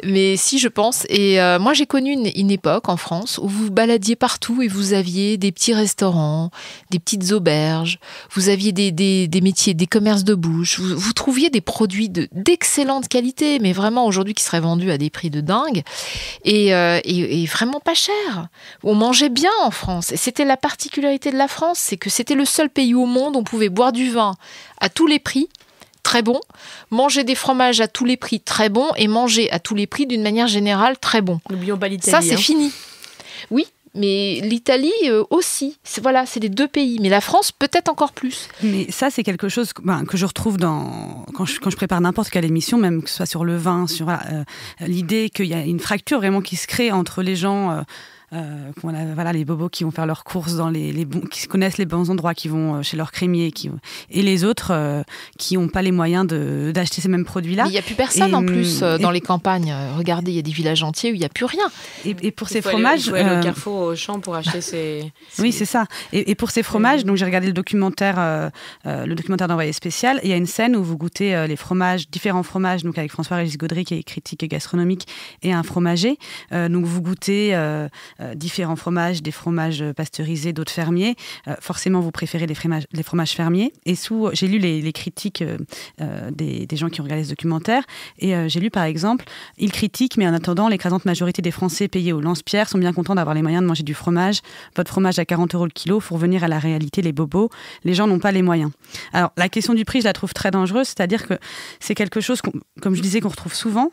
mais si je pense, et euh, moi j'ai connu une, époque en France où vous baladiez partout et vous aviez des petits restaurants, des petites auberges, vous aviez des, métiers, des commerces de bouche, vous, trouviez des produits d'excellente qualité, mais vraiment aujourd'hui qui seraient vendus à des prix de dingue, et, euh, et vraiment pas cher. On mangeait bien en France, et c'était la particularité de la France, c'est que c'était le seul pays au monde où on pouvait boire du vin à tous les prix très bon, manger des fromages à tous les prix, très bon, et manger à tous les prix d'une manière générale, très bon. N'oublions pas Ça, c'est hein. fini. Oui, mais l'Italie euh, aussi. Voilà, c'est les deux pays. Mais la France, peut-être encore plus. Mais ça, c'est quelque chose que, ben, je retrouve dans, quand, je, prépare n'importe quelle émission, même que ce soit sur le vin, sur euh, l'idée qu'il y a une fracture vraiment qui se crée entre les gens. Euh, euh, voilà, les bobos qui vont faire leurs courses dans les, bons, qui connaissent les bons endroits, qui vont euh, chez leur crémier, qui, et les autres euh, qui n'ont pas les moyens d'acheter ces mêmes produits-là. Il n'y a plus personne en plus dans les campagnes. Regardez, il y a des villages entiers où il n'y a plus rien. Et, pour ces fromages, aller, il faut aller au carrefour, au champ pour acheter bah, ces. Oui, c'est ça. Et, pour ces fromages, donc j'ai regardé le documentaire, le documentaire d'envoyé spécial. Il y a une scène où vous goûtez les fromages, différents fromages, donc avec François-Régis Gaudry qui est critique et gastronomique et un fromager. donc vous goûtez euh, différents fromages, des fromages pasteurisés, d'autres fermiers. Euh, forcément, vous préférez les fromages, les fromages fermiers. Et sous, j'ai lu les, critiques euh, des, gens qui ont regardé ce documentaire. Et j'ai lu, par exemple, ils critiquent, mais en attendant, l'écrasante majorité des Français payés au lance-pierre sont bien contents d'avoir les moyens de manger du fromage. Votre fromage à 40 euros le kilo, pour venir à la réalité, les bobos. Les gens n'ont pas les moyens. Alors, la question du prix, je la trouve très dangereuse, c'est-à-dire que c'est quelque chose, comme je disais, qu'on retrouve souvent.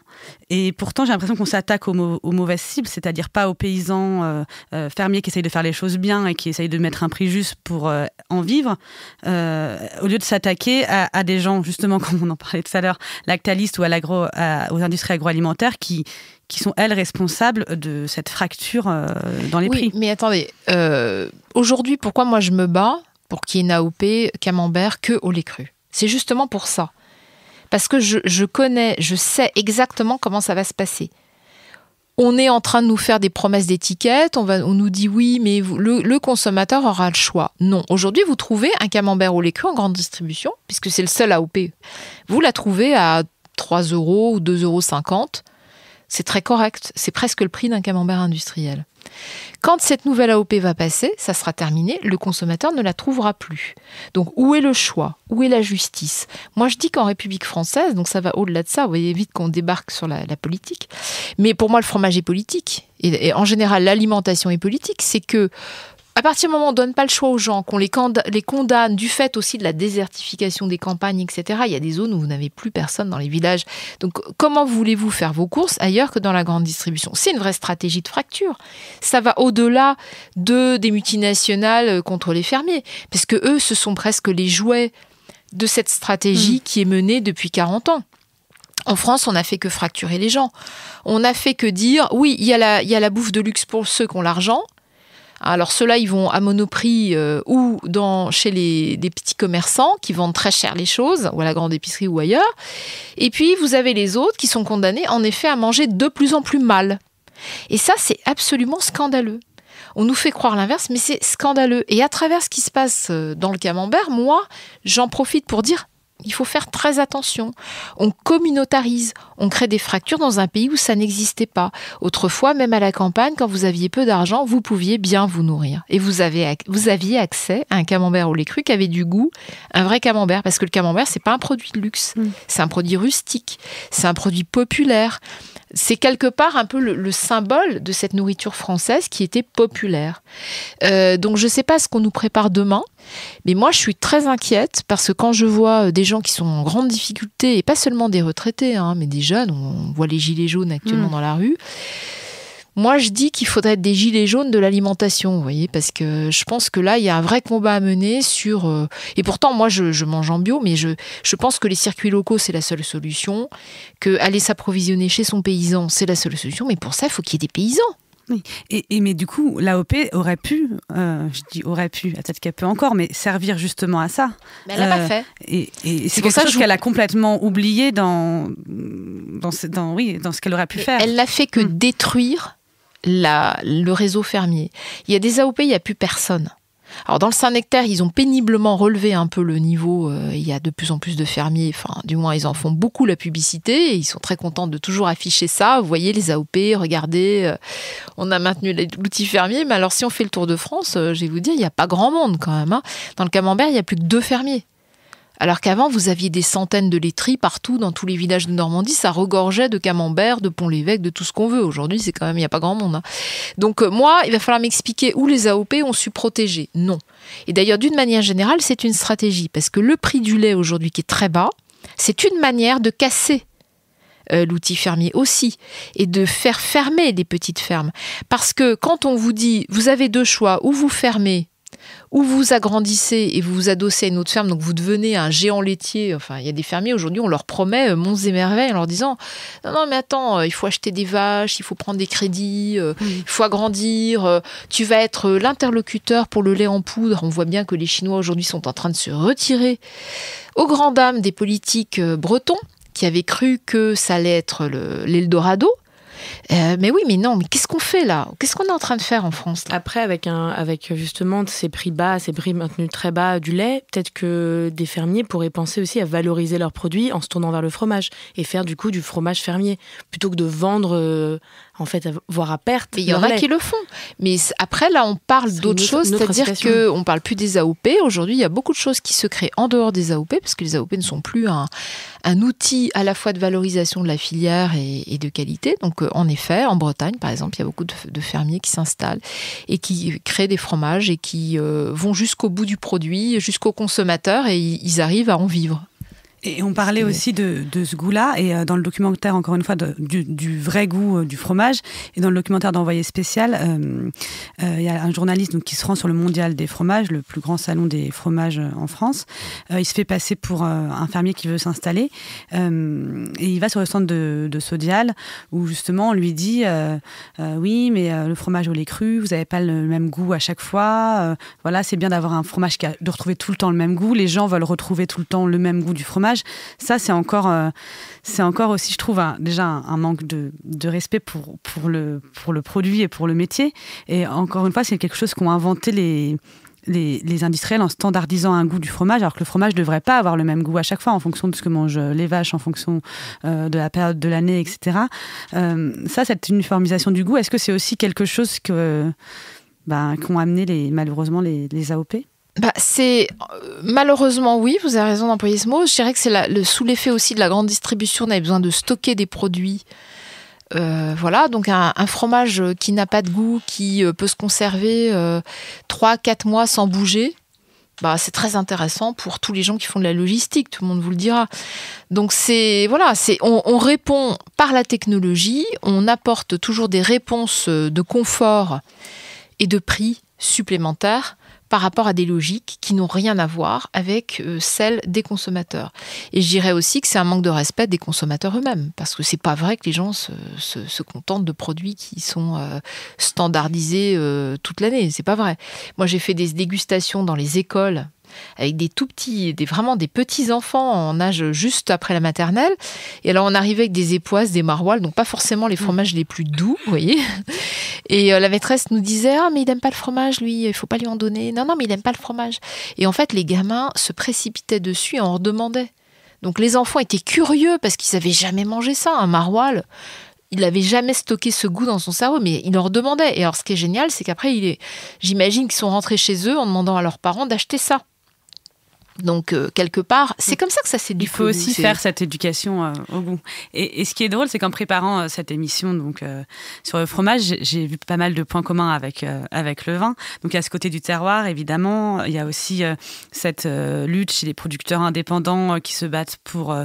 Et pourtant, j'ai l'impression qu'on s'attaque aux mauvaises cibles, c'est-à-dire pas aux paysans euh, euh, fermiers qui essaye de faire les choses bien et qui essaye de mettre un prix juste pour euh, en vivre, au lieu de s'attaquer à, des gens, justement, comme on en parlait tout à l'heure, lactalistes ou à l'agro, aux industries agroalimentaires qui, qui sont, elles, responsables de cette fracture dans les oui, prix. Mais attendez, aujourd'hui, pourquoi moi je me bats pour qu'il y ait n'aop camembert que au lait cru C'est justement pour ça parce que je, je, connais, je sais exactement comment ça va se passer on est en train de nous faire des promesses d'étiquette, on, va, on nous dit oui, mais le, consommateur aura le choix. Non, aujourd'hui, vous trouvez un camembert au lait cru en grande distribution, puisque c'est le seul AOP. Vous la trouvez à 3 euros ou 2,50 euros. C'est très correct, c'est presque le prix d'un camembert industriel. Quand cette nouvelle AOP va passer, ça sera terminé, le consommateur ne la trouvera plus. Donc où est le choix Où est la justice Moi je dis qu'en République française, donc ça va au-delà de ça, vous voyez vite qu'on débarque sur la, politique, mais pour moi le fromage est politique. et en général l'alimentation est politique, c'est que à partir du moment où on ne donne pas le choix aux gens, qu'on les, condamne du fait aussi de la désertification des campagnes, etc., il y a des zones où vous n'avez plus personne dans les villages. Donc comment voulez-vous faire vos courses ailleurs que dans la grande distribution C'est une vraie stratégie de fracture. Ça va au-delà de, des multinationales euh, contre les fermiers, parce que eux, ce sont presque les jouets de cette stratégie mm. qui est menée depuis 40 ans. En France, on n'a fait que fracturer les gens. On n'a fait que dire, oui, il il y a la bouffe de luxe pour ceux qui ont l'argent, alors ceux-là, ils vont à Monoprix euh, ou dans, chez les, des petits commerçants qui vendent très cher les choses, ou à la grande épicerie ou ailleurs. Et puis vous avez les autres qui sont condamnés en effet à manger de plus en plus mal. Et ça, c'est absolument scandaleux. On nous fait croire l'inverse, mais c'est scandaleux. Et à travers ce qui se passe euh, dans le camembert, moi, j'en profite pour dire il faut faire très attention. On communautarise, on crée des fractures dans un pays où ça n'existait pas. Autrefois, même à la campagne, quand vous aviez peu d'argent, vous pouviez bien vous nourrir. Et vous, avez, vous aviez accès à un camembert au lait cru qui avait du goût, un vrai camembert. Parce que le camembert, c'est pas un produit de luxe, mmh. c'est un produit rustique, c'est un produit populaire c'est quelque part un peu le, symbole de cette nourriture française qui était populaire. Euh, donc je ne sais pas ce qu'on nous prépare demain, mais moi je suis très inquiète parce que quand je vois euh, des gens qui sont en grande difficulté, et pas seulement des retraités, hein, mais des jeunes, on voit les gilets jaunes actuellement mm. dans la rue, moi, je dis qu'il faudrait être des gilets jaunes de l'alimentation, vous voyez, parce que je pense que là, il y a un vrai combat à mener sur. Euh, et pourtant, moi, je, mange en bio, mais je, je pense que les circuits locaux, c'est la seule solution. Que aller s'approvisionner chez son paysan, c'est la seule solution. Mais pour ça, il faut qu'il y ait des paysans. Oui. Et, mais du coup, l'AOP aurait pu, euh, je dis aurait pu, peut-être qu'elle peut encore, mais servir justement à ça. Mais elle l'a pas euh, fait. Et, c'est pour ça qu'elle a complètement oublié dans, dans, ce, oui, dans ce qu'elle aurait pu faire. Elle l'a fait que hmm. détruire le réseau fermier. Il y a des AOP, il n'y a plus personne. Alors dans le Saint-Nectaire, ils ont péniblement relevé un peu le niveau. Euh, il y a de plus en plus de fermiers, enfin du moins ils en font beaucoup la publicité et ils sont très contents de toujours afficher ça. Vous voyez les AOP, regardez, euh, on a maintenu l'outil fermier, mais alors si on fait le tour de France, euh, je vais vous dire, il n'y a pas grand monde quand même. Hein. Dans le Camembert, il n'y a plus que deux fermiers. Alors qu'avant, vous aviez des centaines de laiteries partout, dans tous les villages de Normandie, ça regorgeait de camembert, de pont-l'évêque, de tout ce qu'on veut. Aujourd'hui, c'est quand même, il n'y a pas grand monde. Hein. Donc euh, moi, il va falloir m'expliquer où les AOP ont su protéger. Non. Et d'ailleurs, d'une manière générale, c'est une stratégie, parce que le prix du lait aujourd'hui qui est très bas, c'est une manière de casser euh, l'outil fermier aussi, et de faire fermer des petites fermes. Parce que quand on vous dit, vous avez deux choix, ou vous fermez où vous agrandissez et vous vous adossez à une autre ferme, donc vous devenez un géant laitier. Enfin, il y a des fermiers aujourd'hui, on leur promet euh, monts et merveilles en leur disant Non, non, mais attends, euh, il faut acheter des vaches, il faut prendre des crédits, euh, il faut agrandir, tu vas être l'interlocuteur pour le lait en poudre. On voit bien que les Chinois aujourd'hui sont en train de se retirer Au grand dam des politiques bretons qui avaient cru que ça allait être l'Eldorado. Euh, mais oui, mais non, mais qu'est-ce qu'on fait là Qu'est-ce qu'on est en train de faire en France Après, avec, un, avec justement ces prix bas, ces prix maintenus très bas du lait, peut-être que des fermiers pourraient penser aussi à valoriser leurs produits en se tournant vers le fromage et faire du coup du fromage fermier plutôt que de vendre. Euh, en fait, voire à perte. il y en a qui le font. Mais après, là, on parle d'autres choses, c'est-à-dire qu'on ne parle plus des AOP. Aujourd'hui, il y a beaucoup de choses qui se créent en dehors des AOP, parce que les AOP ne sont plus un, un outil à la fois de valorisation de la filière et, de qualité. Donc, euh, en effet, en Bretagne, par exemple, il y a beaucoup de, fermiers qui s'installent et qui créent des fromages et qui euh, vont jusqu'au bout du produit, jusqu'au consommateur, et ils arrivent à en vivre. Et on parlait aussi de, ce goût-là, et euh, dans le documentaire, encore une fois, du, vrai goût euh, du fromage. Et dans le documentaire d'Envoyé spécial, euh, il y a un journaliste qui se rend sur le Mondial des fromages, le plus grand salon des fromages en France. il se fait passer pour un fermier qui veut s'installer. et il va sur le centre de, de Sodial, où justement on lui dit Oui, mais le fromage au lait cru, vous n'avez pas le même goût à chaque fois. voilà, c'est bien d'avoir un fromage qui a, de retrouver tout le temps le même goût. Les gens veulent retrouver tout le temps le même goût du fromage. Ça, c'est encore, euh, c'est encore aussi, je trouve, déjà un, manque de, respect pour, pour, le, pour le produit et pour le métier. Et encore une fois, c'est quelque chose qu'ont inventé les, les, industriels en standardisant un goût du fromage, alors que le fromage ne devrait pas avoir le même goût à chaque fois en fonction de ce que mangent les vaches, en fonction euh, de la période de l'année, etc. ça euh, ça, cette uniformisation du goût, est-ce que c'est aussi quelque chose ben, qu'ont amené les, malheureusement les, les AOP bah, c'est euh, malheureusement oui, vous avez raison d'employer ce mot. Je dirais que c'est le sous l'effet aussi de la grande distribution, on avait besoin de stocker des produits. Euh, voilà, donc un, fromage qui n'a pas de goût, qui euh, peut se conserver trois 3-4 mois sans bouger, bah, c'est très intéressant pour tous les gens qui font de la logistique, tout le monde vous le dira. Donc c'est voilà, c'est on, répond par la technologie, on apporte toujours des réponses de confort et de prix supplémentaires par rapport à des logiques qui n'ont rien à voir avec euh, celles des consommateurs. Et je dirais aussi que c'est un manque de respect des consommateurs eux-mêmes, parce que c'est pas vrai que les gens se, contentent de produits qui sont euh, standardisés euh, toute l'année. C'est pas vrai. Moi, j'ai fait des dégustations dans les écoles avec des tout petits, des, vraiment des petits enfants en âge juste après la maternelle. Et alors on arrivait avec des époisses, des maroilles, donc pas forcément les mm. fromages les plus doux, vous voyez. Et euh, la maîtresse nous disait Ah, mais il n'aime pas le fromage, lui, il faut pas lui en donner. Non, non, mais il n'aime pas le fromage. Et en fait, les gamins se précipitaient dessus et en redemandaient. Donc les enfants étaient curieux parce qu'ils n'avaient jamais mangé ça, un maroilles il n'avait jamais stocké ce goût dans son cerveau, mais il en redemandait. Et alors, ce qui est génial, c'est qu'après, il est... j'imagine qu'ils sont rentrés chez eux en demandant à leurs parents d'acheter ça. Donc, euh, quelque part, c'est mm. comme ça que ça s'est Il faut aussi faire cette éducation euh, au goût. Et, ce qui est drôle, c'est qu'en préparant euh, cette émission donc, sur le fromage, j'ai vu pas mal de points communs avec, avec le vin. Donc, il y a ce côté du terroir, évidemment. Il y a aussi cette lutte chez les producteurs indépendants qui se battent pour,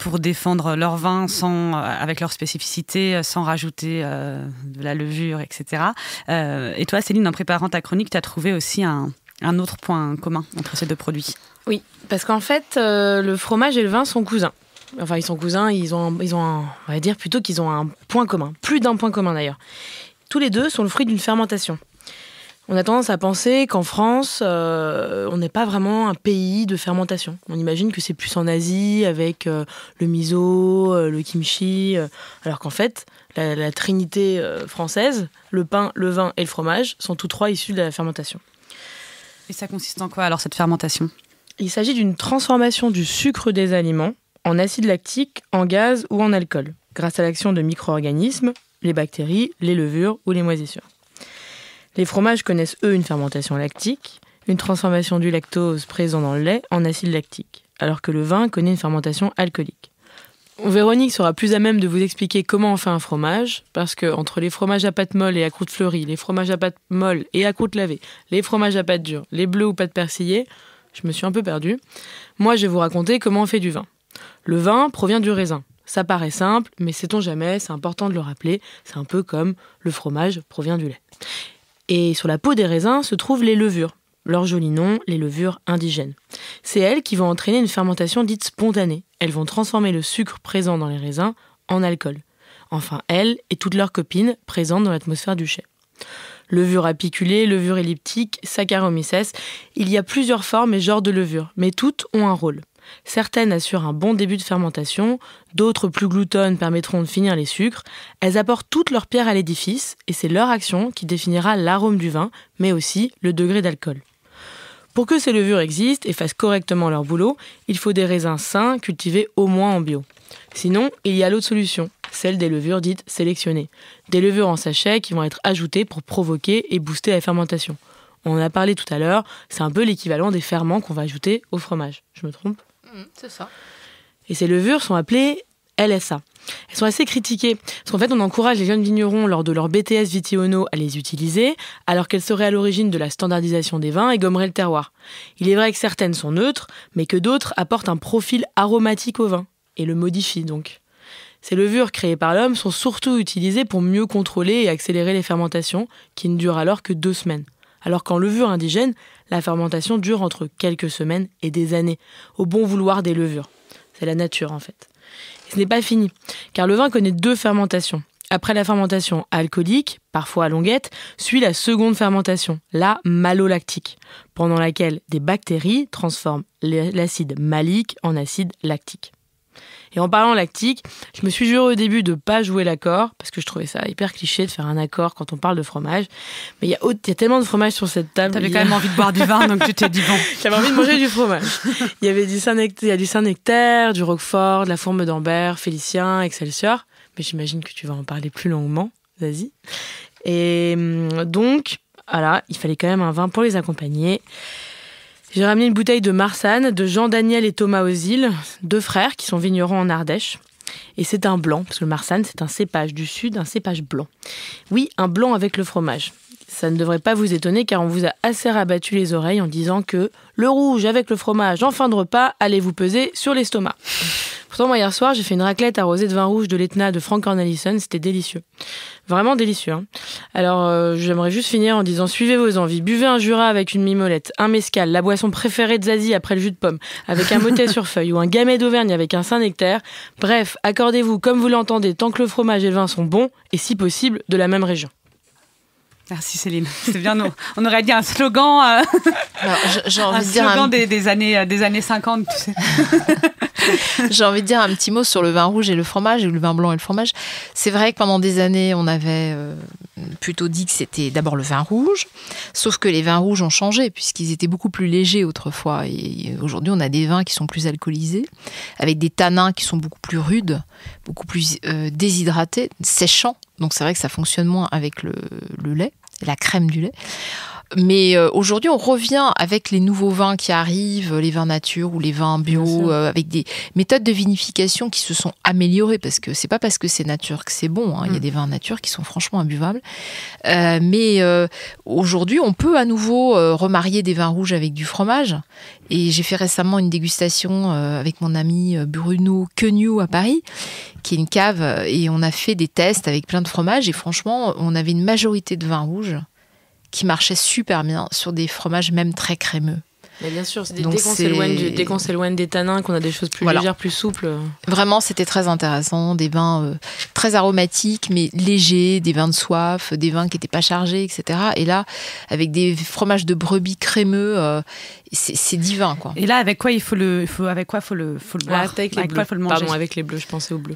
pour défendre leur vin sans, avec leur spécificité, sans rajouter de la levure, etc. et toi, Céline, en préparant ta chronique, tu as trouvé aussi un, un autre point commun entre ces deux produits oui, parce qu'en fait, euh, le fromage et le vin sont cousins. Enfin, ils sont cousins, ils ont, ils ont on va dire plutôt qu'ils ont un point commun, plus d'un point commun d'ailleurs. Tous les deux sont le fruit d'une fermentation. On a tendance à penser qu'en France, euh, on n'est pas vraiment un pays de fermentation. On imagine que c'est plus en Asie avec euh, le miso, le kimchi, alors qu'en fait, la trinité française, le pain, le vin et le fromage, sont tous trois issus de la fermentation. Et ça consiste en quoi alors cette fermentation il s'agit d'une transformation du sucre des aliments en acide lactique, en gaz ou en alcool, grâce à l'action de micro-organismes, les bactéries, les levures ou les moisissures. Les fromages connaissent, eux, une fermentation lactique, une transformation du lactose présent dans le lait en acide lactique, alors que le vin connaît une fermentation alcoolique. Véronique sera plus à même de vous expliquer comment on fait un fromage, parce que entre les fromages à pâte molle et à croûte fleurie, les fromages à pâte molle et à croûte lavée, les fromages à pâte dure, les bleus ou pâte persillée, je me suis un peu perdue. Moi, je vais vous raconter comment on fait du vin. Le vin provient du raisin. Ça paraît simple, mais sait-on jamais, c'est important de le rappeler. C'est un peu comme le fromage provient du lait. Et sur la peau des raisins se trouvent les levures. Leur joli nom, les levures indigènes. C'est elles qui vont entraîner une fermentation dite spontanée. Elles vont transformer le sucre présent dans les raisins en alcool. Enfin, elles et toutes leurs copines présentes dans l'atmosphère du chai levure apiculée, levure elliptique, Saccharomyces. Il y a plusieurs formes et genres de levures, mais toutes ont un rôle. Certaines assurent un bon début de fermentation, d'autres plus gloutonnes permettront de finir les sucres. Elles apportent toutes leur pierre à l'édifice et c'est leur action qui définira l'arôme du vin, mais aussi le degré d'alcool. Pour que ces levures existent et fassent correctement leur boulot, il faut des raisins sains cultivés au moins en bio. Sinon, il y a l'autre solution, celle des levures dites sélectionnées. Des levures en sachet qui vont être ajoutées pour provoquer et booster la fermentation. On en a parlé tout à l'heure, c'est un peu l'équivalent des ferments qu'on va ajouter au fromage. Je me trompe mm, C'est ça. Et ces levures sont appelées LSA. Elles sont assez critiquées, parce qu'en fait on encourage les jeunes vignerons lors de leur BTS vitiono à les utiliser, alors qu'elles seraient à l'origine de la standardisation des vins et gommeraient le terroir. Il est vrai que certaines sont neutres, mais que d'autres apportent un profil aromatique au vin, et le modifie donc. Ces levures créées par l'homme sont surtout utilisées pour mieux contrôler et accélérer les fermentations, qui ne durent alors que deux semaines. Alors qu'en levure indigène, la fermentation dure entre quelques semaines et des années, au bon vouloir des levures. C'est la nature en fait. ce n'est pas fini, car le vin connaît deux fermentations. Après la fermentation alcoolique, parfois à longuette, suit la seconde fermentation, la malolactique, pendant laquelle des bactéries transforment l'acide malique en acide lactique. Et en parlant lactique, je me suis juré au début de pas jouer l'accord, parce que je trouvais ça hyper cliché de faire un accord quand on parle de fromage. Mais il y, a, tellement de fromage sur cette table. avais quand même envie de boire du vin, donc tu t'es dit bon. J'avais envie de manger du fromage. Il y avait du Saint-Nectaire, du, Saint du Roquefort, de la Fourme d'Ambert, Félicien, Excelsior. Mais j'imagine que tu vas en parler plus longuement, vas-y. Et hum, donc, voilà, il fallait quand même un vin pour les accompagner. J'ai ramené une bouteille de Marsanne de Jean-Daniel et Thomas Ozil, deux frères qui sont vignerons en Ardèche. Et c'est un blanc, parce que le Marsanne, c'est un cépage du sud, un cépage blanc. Oui, un blanc avec le fromage. Ça ne devrait pas vous étonner car on vous a assez rabattu les oreilles en disant que le rouge avec le fromage en fin de repas allait vous peser sur l'estomac. Pourtant, moi, hier soir, j'ai fait une raclette arrosée de vin rouge de l'Etna de Frank Cornelison. C'était délicieux. Vraiment délicieux. Hein. Alors, euh, j'aimerais juste finir en disant suivez vos envies. Buvez un Jura avec une mimolette, un mescal, la boisson préférée de Zazie après le jus de pomme, avec un motet sur feuille ou un gamet d'Auvergne avec un Saint-Nectaire. Bref, accordez-vous comme vous l'entendez tant que le fromage et le vin sont bons et, si possible, de la même région. Merci Céline. C'est bien On aurait dit un slogan, euh, un slogan des, années, euh, des années 50, J'ai envie de dire un petit mot sur le vin rouge et le fromage, ou le vin blanc et le fromage. C'est vrai que pendant des années, on avait euh, plutôt dit que c'était d'abord le vin rouge, sauf que les vins rouges ont changé, puisqu'ils étaient beaucoup plus légers autrefois. Et aujourd'hui, on a des vins qui sont plus alcoolisés, avec des tanins qui sont beaucoup plus rudes, beaucoup plus déshydratés, séchants. Donc c'est vrai que ça fonctionne moins avec le lait la crème du lait. Mais euh, aujourd'hui, on revient avec les nouveaux vins qui arrivent, les vins nature ou les vins bio, euh, avec des méthodes de vinification qui se sont améliorées parce que c'est pas parce que c'est nature que c'est bon. Hein. Il y a mm. des vins nature qui sont franchement imbuvables. Euh, mais aujourd'hui, on peut à nouveau remarier des vins rouges avec du fromage. Et j'ai fait récemment une dégustation avec mon ami Bruno Quenu à Paris, qui est une cave, et on a fait des tests avec plein de fromages. Et franchement, on avait une majorité de vins rouges qui marchait super bien sur des fromages même très crémeux. Mais bien sûr, dès, dès qu'on s'éloigne des tanins, qu'on a des choses plus légères, plus souples. Vraiment, c'était très intéressant. Des vins euh, très aromatiques, mais légers, des vins de soif, des vins qui n'étaient pas chargés, etc. Et là, avec des fromages de brebis crémeux, euh, c'est divin. Quoi. Et là, avec quoi il faut le, faut, avec quoi faut le, faut le ah, avec, manger. Pardon, avec les bleus, je pensais aux bleus.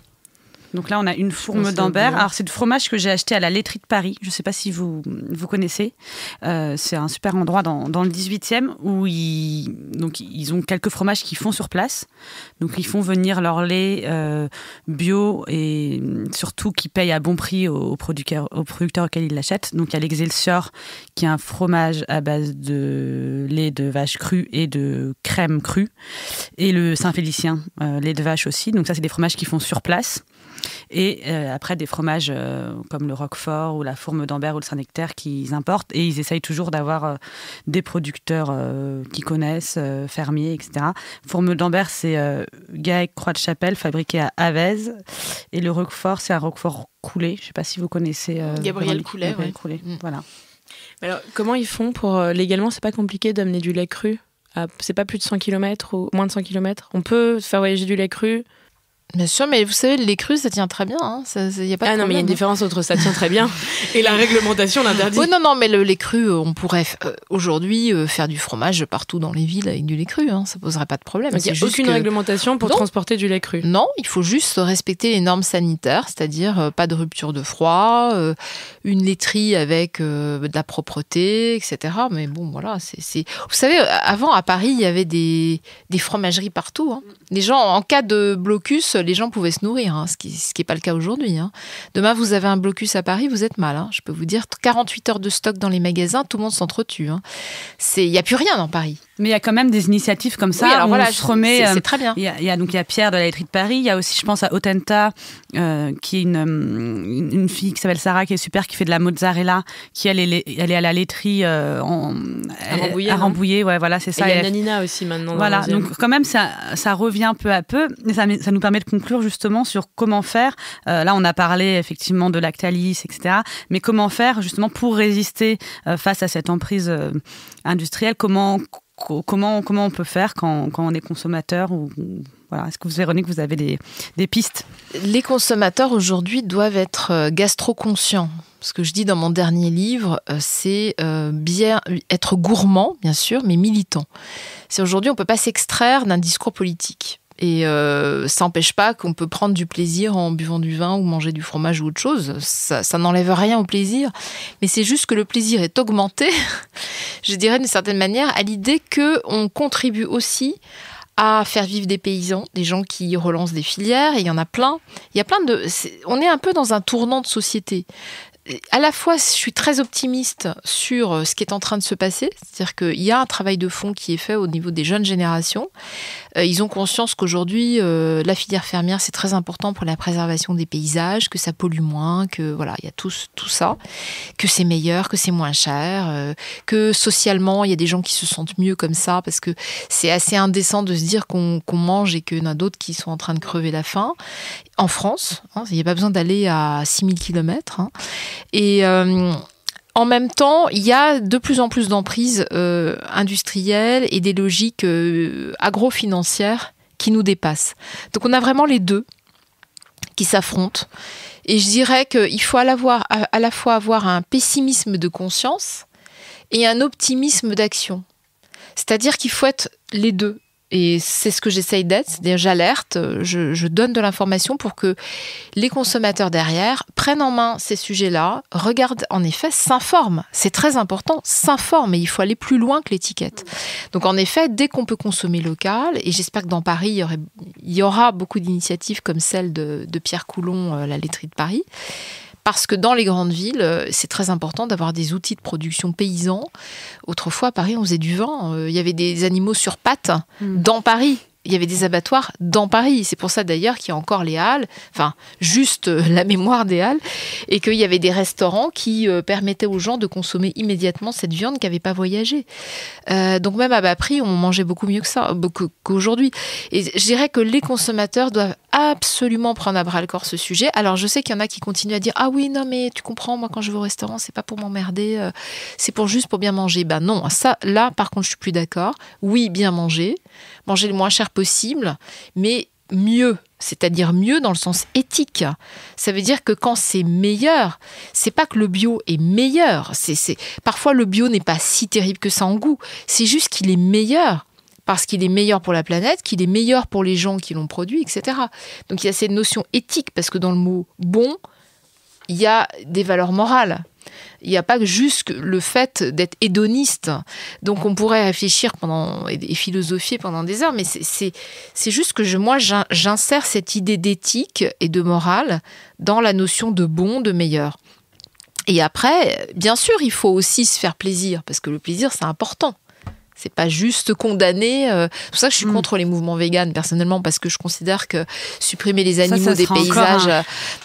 Donc là, on a une fourme d'Ambert. Alors, c'est du fromage que j'ai acheté à la laiterie de Paris. Je ne sais pas si vous, vous connaissez. Euh, c'est un super endroit dans, le 18e où ils, donc, ont quelques fromages qu'ils font sur place. Donc, ils font venir leur lait euh, bio et surtout qui payent à bon prix aux, producteurs, auxquels ils l'achètent. Donc, il y a l'exelsior qui est un fromage à base de lait de vache crue et de crème crue. Et le Saint-Félicien, euh, lait de vache aussi. Donc, ça, c'est des fromages qu'ils font sur place. Et euh, après, des fromages euh, comme le Roquefort ou la Fourme d'Ambert ou le Saint-Nectaire qu'ils importent. Et ils essayent toujours d'avoir euh, des producteurs qui connaissent, fermiers, etc. Fourme d'Ambert, c'est Gaec Croix de Chapelle, fabriqué à Avez. Et le Roquefort, c'est un Roquefort coulé. Je ne sais pas si vous connaissez. Gabriel Coulet. Mm. voilà. alors, comment ils font pour. légalement, c'est pas compliqué d'amener du lait cru c'est pas plus de 100 km ou moins de 100 km. On peut faire voyager du lait cru Bien sûr, mais vous savez, les crues, ça tient très bien. Hein. Ça, y a pas ah non, mais il y a une différence entre ça tient très bien et la réglementation l'interdit. Oui, non, non, mais le, lait cru, euh, on pourrait euh, aujourd'hui euh, faire du fromage partout dans les villes avec du lait cru. Hein. Ça poserait pas de problème. il n'y a aucune réglementation pour transporter du lait cru. Non, il faut juste respecter les normes sanitaires, c'est-à-dire pas de rupture de froid, une laiterie avec de la propreté, etc. Mais bon, voilà, c'est. Vous savez, avant à Paris, il y avait des, des fromageries partout. Hein. Les gens, en cas de blocus, les gens pouvaient se nourrir, hein, ce qui n'est pas le cas aujourd'hui. Hein. Demain, vous avez un blocus à Paris, vous êtes mal. Hein. je peux vous dire, 48 heures de stock dans les magasins, tout le monde s'entretue. Il n'y a plus rien dans Paris. Mais il y a quand même des initiatives comme ça. Oui, alors voilà, on se remet. C'est euh, très bien. Il y, a, donc il y a Pierre de la laiterie de Paris. Il y a aussi, je pense, à Otenta, euh, qui est une, fille qui s'appelle Sarah, qui est super, qui fait de la mozzarella, qui elle est, elle est à la laiterie euh, à Rambouillet. ouais, voilà, c'est ça. Et il y a Nanina aussi maintenant. Voilà, donc quand même, ça, ça revient peu à peu. Ça, ça nous permet de conclure justement sur comment faire. Euh, là, on a parlé effectivement de Lactalis, etc. Mais comment faire justement pour résister euh, face à cette emprise euh, industrielle Comment comment comment on peut faire quand, on est consommateur voilà. Est-ce que vous, Véronique, vous avez des, pistes Les consommateurs aujourd'hui doivent être gastro-conscients ce que je dis dans mon dernier livre, c'est bien être gourmand, bien sûr, mais militant. C'est aujourd'hui, on ne peut pas s'extraire d'un discours politique. Et euh, ça n'empêche pas qu'on peut prendre du plaisir en buvant du vin ou manger du fromage ou autre chose. Ça, n'enlève rien au plaisir. Mais c'est juste que le plaisir est augmenté, je dirais d'une certaine manière, à l'idée qu'on contribue aussi à faire vivre des paysans, des gens qui relancent des filières, il y en a plein. Il y a plein de, on est un peu dans un tournant de société à la fois, je suis très optimiste sur euh, ce qui est en train de se passer, c'est-à-dire qu'il y a un travail de fond qui est fait au niveau des jeunes générations. Euh, ils ont conscience qu'aujourd'hui, euh, la filière fermière, c'est très important pour la préservation des paysages, que ça pollue moins, que voilà, il y a tout, ça, que c'est meilleur, que c'est moins cher, que socialement, il y a des gens qui se sentent mieux comme ça, parce que c'est assez indécent de se dire qu'on mange et qu'il y en a d'autres qui sont en train de crever la faim. En France, hein, il n'y a pas besoin d'aller à 6000 km. Et euh, en même temps, il y a de plus en plus d'emprises euh, industrielles et des logiques agrofinancières euh, agro-financières qui nous dépassent. Donc on a vraiment les deux qui s'affrontent. Et je dirais qu'il faut à la fois avoir un pessimisme de conscience et un optimisme d'action. C'est-à-dire qu'il faut être les deux. Et c'est ce que j'essaye d'être, c'est-à-dire j'alerte, je, donne de l'information pour que les consommateurs derrière prennent en main ces sujets-là, regardent en effet, s'informent. C'est très important, s'informent et il faut aller plus loin que l'étiquette. Donc en effet, dès qu'on peut consommer local, et j'espère que dans Paris, il y, aura beaucoup d'initiatives comme celle de, de Pierre Coulon, euh, la laiterie de Paris, parce que dans les grandes villes, euh, c'est très important d'avoir des outils de production paysans. Autrefois, à Paris, on faisait du vin. Euh, il y avait des animaux sur pattes hmm. dans Paris il y avait des abattoirs dans Paris. C'est pour ça d'ailleurs qu'il y a encore les Halles, enfin juste euh, la mémoire des Halles, et qu'il y avait des restaurants qui euh, permettaient aux gens de consommer immédiatement cette viande qui n'avait pas voyagé. Euh, donc même à bas prix, on mangeait beaucoup mieux que ça, qu'aujourd'hui. Et je dirais que les consommateurs doivent absolument prendre à bras le corps ce sujet. Alors je sais qu'il y en a qui continuent à dire ah oui non mais tu comprends moi quand je vais au restaurant c'est pas pour m'emmerder, c'est pour juste pour bien manger. Ben non, ça là par contre je suis plus d'accord. Oui bien manger, manger le moins cher possible, mais mieux, c'est-à-dire mieux dans le sens éthique. Ça veut dire que quand c'est meilleur, c'est pas que le bio est meilleur. C'est parfois le bio n'est pas si terrible que ça en goût. C'est juste qu'il est meilleur parce qu'il est meilleur pour la planète, qu'il est meilleur pour les gens qui l'ont produit, etc. Donc il y a cette notion éthique parce que dans le mot bon, il y a des valeurs morales. Il n'y a pas juste le fait d'être hédoniste. Donc on pourrait réfléchir pendant et philosopher pendant des heures, mais c'est juste que moi j'insère cette idée d'éthique et de morale dans la notion de bon, de meilleur. Et après, bien sûr, il faut aussi se faire plaisir, parce que le plaisir, c'est important. C'est pas juste condamner. Euh. C'est pour ça que je suis hmm. contre les mouvements véganes, personnellement, parce que je considère que supprimer les animaux des paysages. Euh,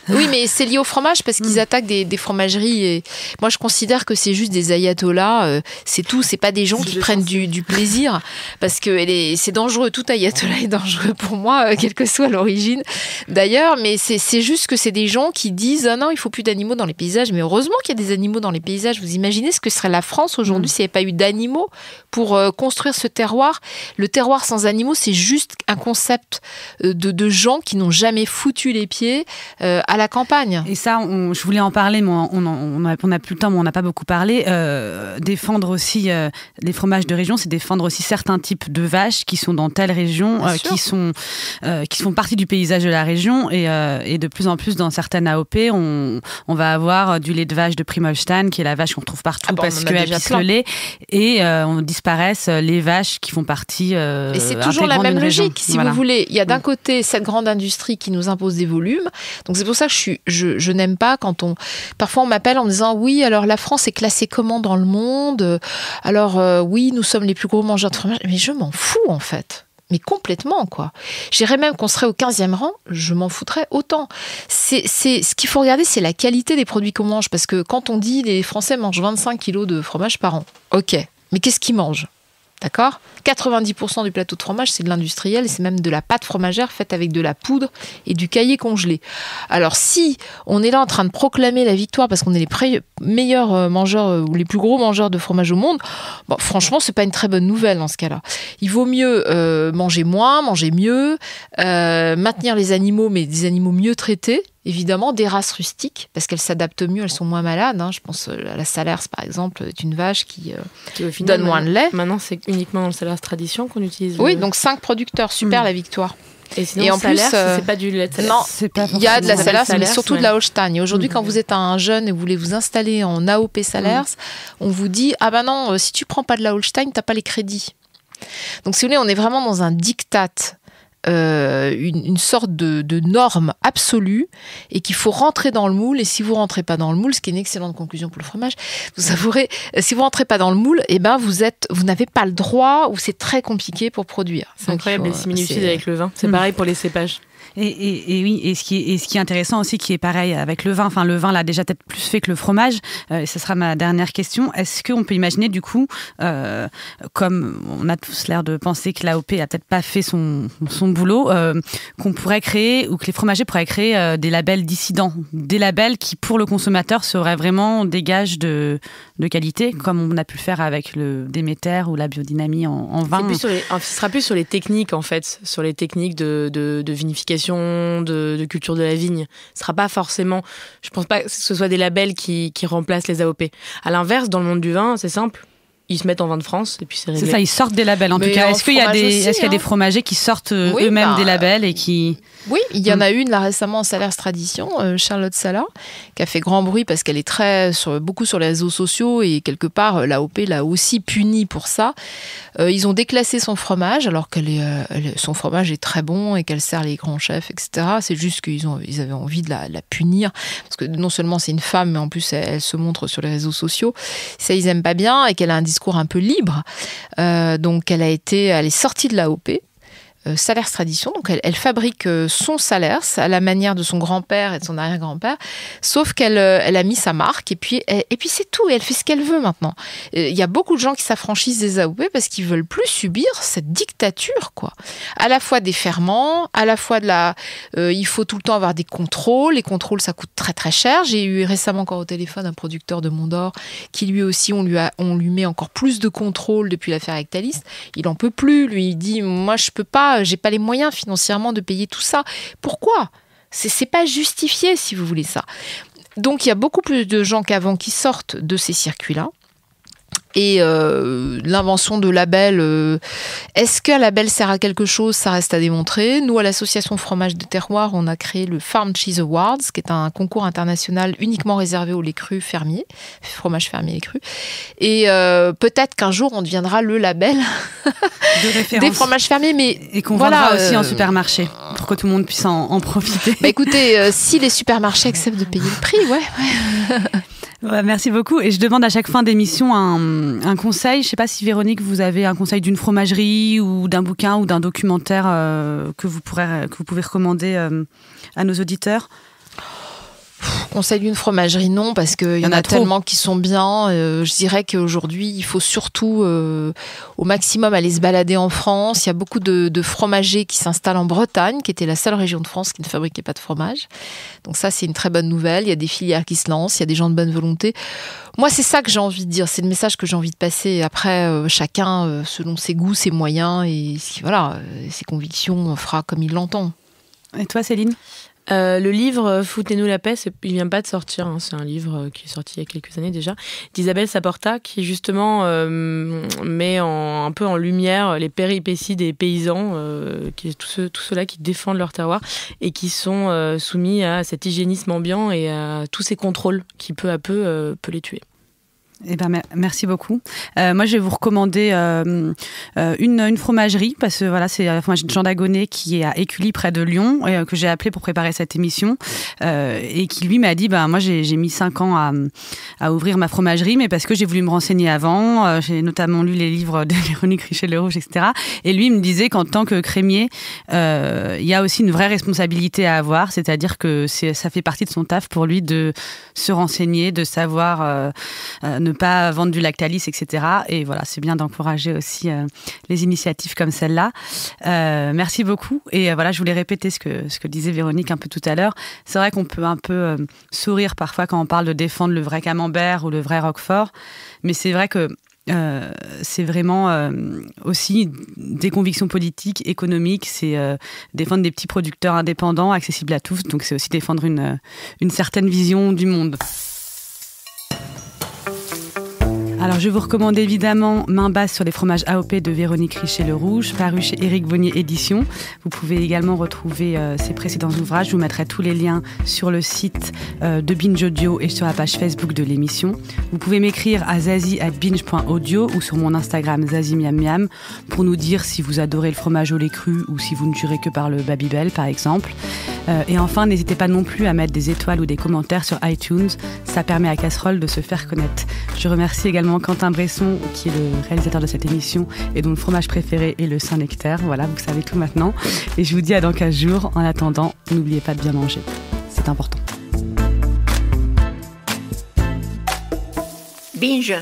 oui, mais c'est lié au fromage parce qu'ils hmm. attaquent des, fromageries. Et moi, je considère que c'est juste des ayatollahs. Euh, c'est tout. C'est pas des gens qui prennent du, plaisir parce que c'est dangereux. Tout ayatollah est dangereux pour moi, quelle que soit l'origine d'ailleurs. Mais c'est juste que c'est des gens qui disent ah non, il faut plus d'animaux dans les paysages. Mais heureusement qu'il y a des animaux dans les paysages. Vous imaginez ce que serait la France aujourd'hui hmm. s'il n'y avait pas eu d'animaux pour euh, construire ce terroir. Le terroir sans animaux, c'est juste un concept euh, de, gens qui n'ont jamais foutu les pieds euh, à la campagne. Et ça, je voulais en parler, mais on n'a on plus le temps, mais on n'a pas beaucoup parlé. défendre aussi les fromages de région, c'est défendre aussi certains types de vaches qui sont dans telle région, qui, sont, qui font partie du paysage de la région. Et, de plus en plus, dans certaines AOP, on, va avoir du lait de vache de Primolstein, qui est la vache qu'on trouve partout ah bah, parce qu'elle pisse le lait. Et on disparaît euh, les vaches qui font partie. Euh, et c'est toujours la même logique, si vous voulez. Il y a d'un mm. côté cette grande industrie qui nous impose des volumes. Donc c'est pour ça que je, je, n'aime pas quand on. Parfois on m'appelle en me disant oui, alors la France est classée comment dans le monde Alors euh, oui, nous sommes les plus gros mangeurs de fromage. Mais je m'en fous en fait mais complètement quoi. J'irais même qu'on serait au 15e rang, je m'en foutrais autant. C'est, ce qu'il faut regarder, c'est la qualité des produits qu'on mange parce que quand on dit les Français mangent 25 kilos de fromage par an, ok, mais qu'est-ce qu'ils mangent D'accord 90% du plateau de fromage, c'est de l'industriel c'est même de la pâte fromagère faite avec de la poudre et du caillé congelé. Alors si on est là en train de proclamer la victoire parce qu'on est les meilleurs euh, mangeurs euh, ou les plus gros mangeurs de fromage au monde, bon, franchement, c'est pas une très bonne nouvelle en ce cas-là. Il vaut mieux euh, manger moins, manger mieux, maintenir les animaux, mais des animaux mieux traités, évidemment des races rustiques, parce qu'elles s'adaptent mieux, elles sont moins malades. Hein. Je pense euh, à la Salers, par exemple, est une vache qui, euh, donne moins de lait. Maintenant, c'est uniquement dans le Salers tradition qu'on utilise. Oui, donc cinq producteurs, super hmm. la victoire. Et, sinon, et en plus, euh, c'est pas du lait Non, il y a de la Salers, mais surtout de la Holstein. Aujourd'hui, quand hmm. vous êtes un jeune et vous voulez vous installer en AOP Salers, hmm. on vous dit ah ben non, si tu prends pas de la Holstein, t'as pas les crédits. Donc si vous voulez, on est vraiment dans un diktat euh, une, sorte de, norme absolue et qu'il faut rentrer dans le moule. Et si vous rentrez pas dans le moule, ce qui est une excellente conclusion pour le fromage, vous savourez. Euh, si vous rentrez pas dans le moule, et eh ben vous êtes, vous n'avez pas le droit ou c'est très compliqué pour produire. C'est incroyable les avec le vin. C'est mmh. pareil pour les cépages. Et, oui, et ce, qui est, ce qui est intéressant aussi, qui est pareil avec le vin, enfin le vin l'a déjà peut-être plus fait que le fromage, euh, et ce sera ma dernière question, est-ce qu'on peut imaginer du coup, euh, comme on a tous l'air de penser que l'AOP a peut-être pas fait son, boulot, euh, qu'on pourrait créer, ou que les fromagers pourraient créer des labels dissidents, des labels qui pour le consommateur seraient vraiment des gages de, qualité, comme on a pu le faire avec le Déméter ou la biodynamie en, vin. ce sera plus sur les techniques en fait, sur les techniques de vinification question de, culture de la vigne. Ce sera pas forcément. Je pense pas que ce soit des labels qui, qui remplacent les AOP. À l'inverse, dans le monde du vin, c'est simple ils se mettent en vin de France et puis c'est réglé. C'est ça, ils sortent des labels en tout cas. Est-ce qu'il y, a des, hein. fromagers qui sortent eux-mêmes bah, des labels et qui. Oui, il y en mm. a une là récemment en Salers Tradition, euh, Charlotte salah qui a fait grand bruit parce qu'elle est très sur, beaucoup sur les réseaux sociaux et quelque part euh, l'AOP l'a aussi punie pour ça. Euh, ils ont déclassé son fromage alors que son fromage est très bon et qu'elle sert les grands chefs, etc. C'est juste qu'ils ont, ils avaient envie de la, punir parce que non seulement c'est une femme, mais en plus elle, se montre sur les réseaux sociaux. Ça, ils aiment pas bien et qu'elle a un discours cours un peu libre. Euh, donc elle a été, elle est sortie de l'AOP euh, salaire Tradition. Donc elle, fabrique euh, son salaire à la manière de son grand-père et de son arrière-grand-père, sauf qu'elle euh, elle a mis sa marque et puis, et puis c'est tout. elle fait ce qu'elle veut maintenant. Il y a beaucoup de gens qui s'affranchissent des AOP parce qu'ils veulent plus subir cette dictature, quoi. À la fois des ferments, à la fois de la. il faut tout le temps avoir des contrôles. Les contrôles, ça coûte très très cher. J'ai eu récemment encore au téléphone un producteur de Mondor qui lui aussi, on lui, on lui met encore plus de contrôles depuis l'affaire Actalis. Il en peut plus. Lui, il dit Moi, je peux pas j'ai pas les moyens financièrement de payer tout ça. Pourquoi C'est pas justifié si vous voulez ça. Donc il y a beaucoup plus de gens qu'avant qui sortent de ces circuits-là et euh, l'invention de labels. Euh, est-ce qu'un label sert à quelque chose Ça reste à démontrer. Nous, à l'association Fromage de Terroir, on a créé le Farm Cheese Awards, qui est un concours international uniquement réservé aux laits crus fermiers, fromage fermier et cru. Et euh, peut-être qu'un jour, on deviendra le label des fromages fermiers, mais et qu'on aussi en supermarché pour que tout le monde puisse en, profiter. Bah, écoutez, si les supermarchés acceptent de payer le prix, ouais. ouais. Bah, merci beaucoup. Et je demande à chaque fin d'émission un, un, conseil. Je ne sais pas si Véronique, vous avez un conseil d'une fromagerie ou d'un bouquin ou d'un documentaire euh, que, vous pourrez, que vous pouvez recommander euh, à nos auditeurs. Conseil d'une fromagerie, non, parce qu'il y, en a, tellement qui sont bien. Euh, je dirais qu'aujourd'hui, il faut surtout euh, au maximum aller se balader en France. Il y a beaucoup de, fromagers qui s'installent en Bretagne, qui était la seule région de France qui ne fabriquait pas de fromage. Donc ça, c'est une très bonne nouvelle. Il y a des filières qui se lancent, il y a des gens de bonne volonté. Moi, c'est ça que j'ai envie de dire. C'est le message que j'ai envie de passer. Après, euh, chacun, selon ses goûts, ses moyens et voilà, ses convictions, fera comme il l'entend. Et toi, Céline euh, le livre euh, Foutez-nous la paix, il vient pas de sortir, hein. c'est un livre euh, qui est sorti il y a quelques années déjà, d'Isabelle Saporta, qui justement met un peu en lumière les péripéties des paysans, qui, tous, ceux, tous ceux-là qui défendent leur terroir et qui sont soumis à cet hygiénisme ambiant et à tous ces contrôles qui peu à peu peut les tuer. Eh ben, merci beaucoup. Euh, moi, je vais vous recommander euh, euh, une, une, fromagerie, parce que voilà, c'est la fromagerie de Jean Dagonnet qui est à Écully, près de Lyon, et, que j'ai appelé pour préparer cette émission, et qui lui m'a dit ben, Moi, j'ai mis 5 ans à, à, ouvrir ma fromagerie, mais parce que j'ai voulu me renseigner avant. j'ai notamment lu les livres de Véronique richel lerouge etc. Et lui il me disait qu'en tant que crémier, il y a aussi une vraie responsabilité à avoir, c'est-à-dire que ça fait partie de son taf pour lui de se renseigner, de savoir ne pas vendre du Lactalis, etc. Et voilà, c'est bien d'encourager aussi euh, les initiatives comme celle-là. Euh, merci beaucoup. Et euh, voilà, je voulais répéter ce que, ce que disait Véronique un peu tout à l'heure. C'est vrai qu'on peut un peu sourire parfois quand on parle de défendre le vrai camembert ou le vrai roquefort. Mais c'est vrai que c'est vraiment aussi des convictions politiques, économiques, c'est défendre des petits producteurs indépendants, accessibles à tous, donc c'est aussi défendre une, une certaine vision du monde. Alors je vous recommande évidemment Main basse sur les fromages AOP de Véronique Richet-Le Rouge, paru chez Éric Bonnier Édition. Vous pouvez également retrouver euh, ses précédents ouvrages. Je vous mettrai tous les liens sur le site euh, de Binge Audio et sur la page Facebook de l'émission. Vous pouvez m'écrire à zazie.binge.audio ou sur mon Instagram zazimiammiam pour nous dire si vous adorez le fromage au lait cru ou si vous ne jurez que par le Babybel par exemple. Euh, et enfin, n'hésitez pas non plus à mettre des étoiles ou des commentaires sur iTunes. Ça permet à Casserole de se faire connaître. Je remercie également Quentin Bresson, qui est le réalisateur de cette émission et dont le fromage préféré est le Saint-Nectaire. Voilà, vous savez tout maintenant. Et je vous dis à dans 15 jours. En attendant, n'oubliez pas de bien manger. C'est important. Binge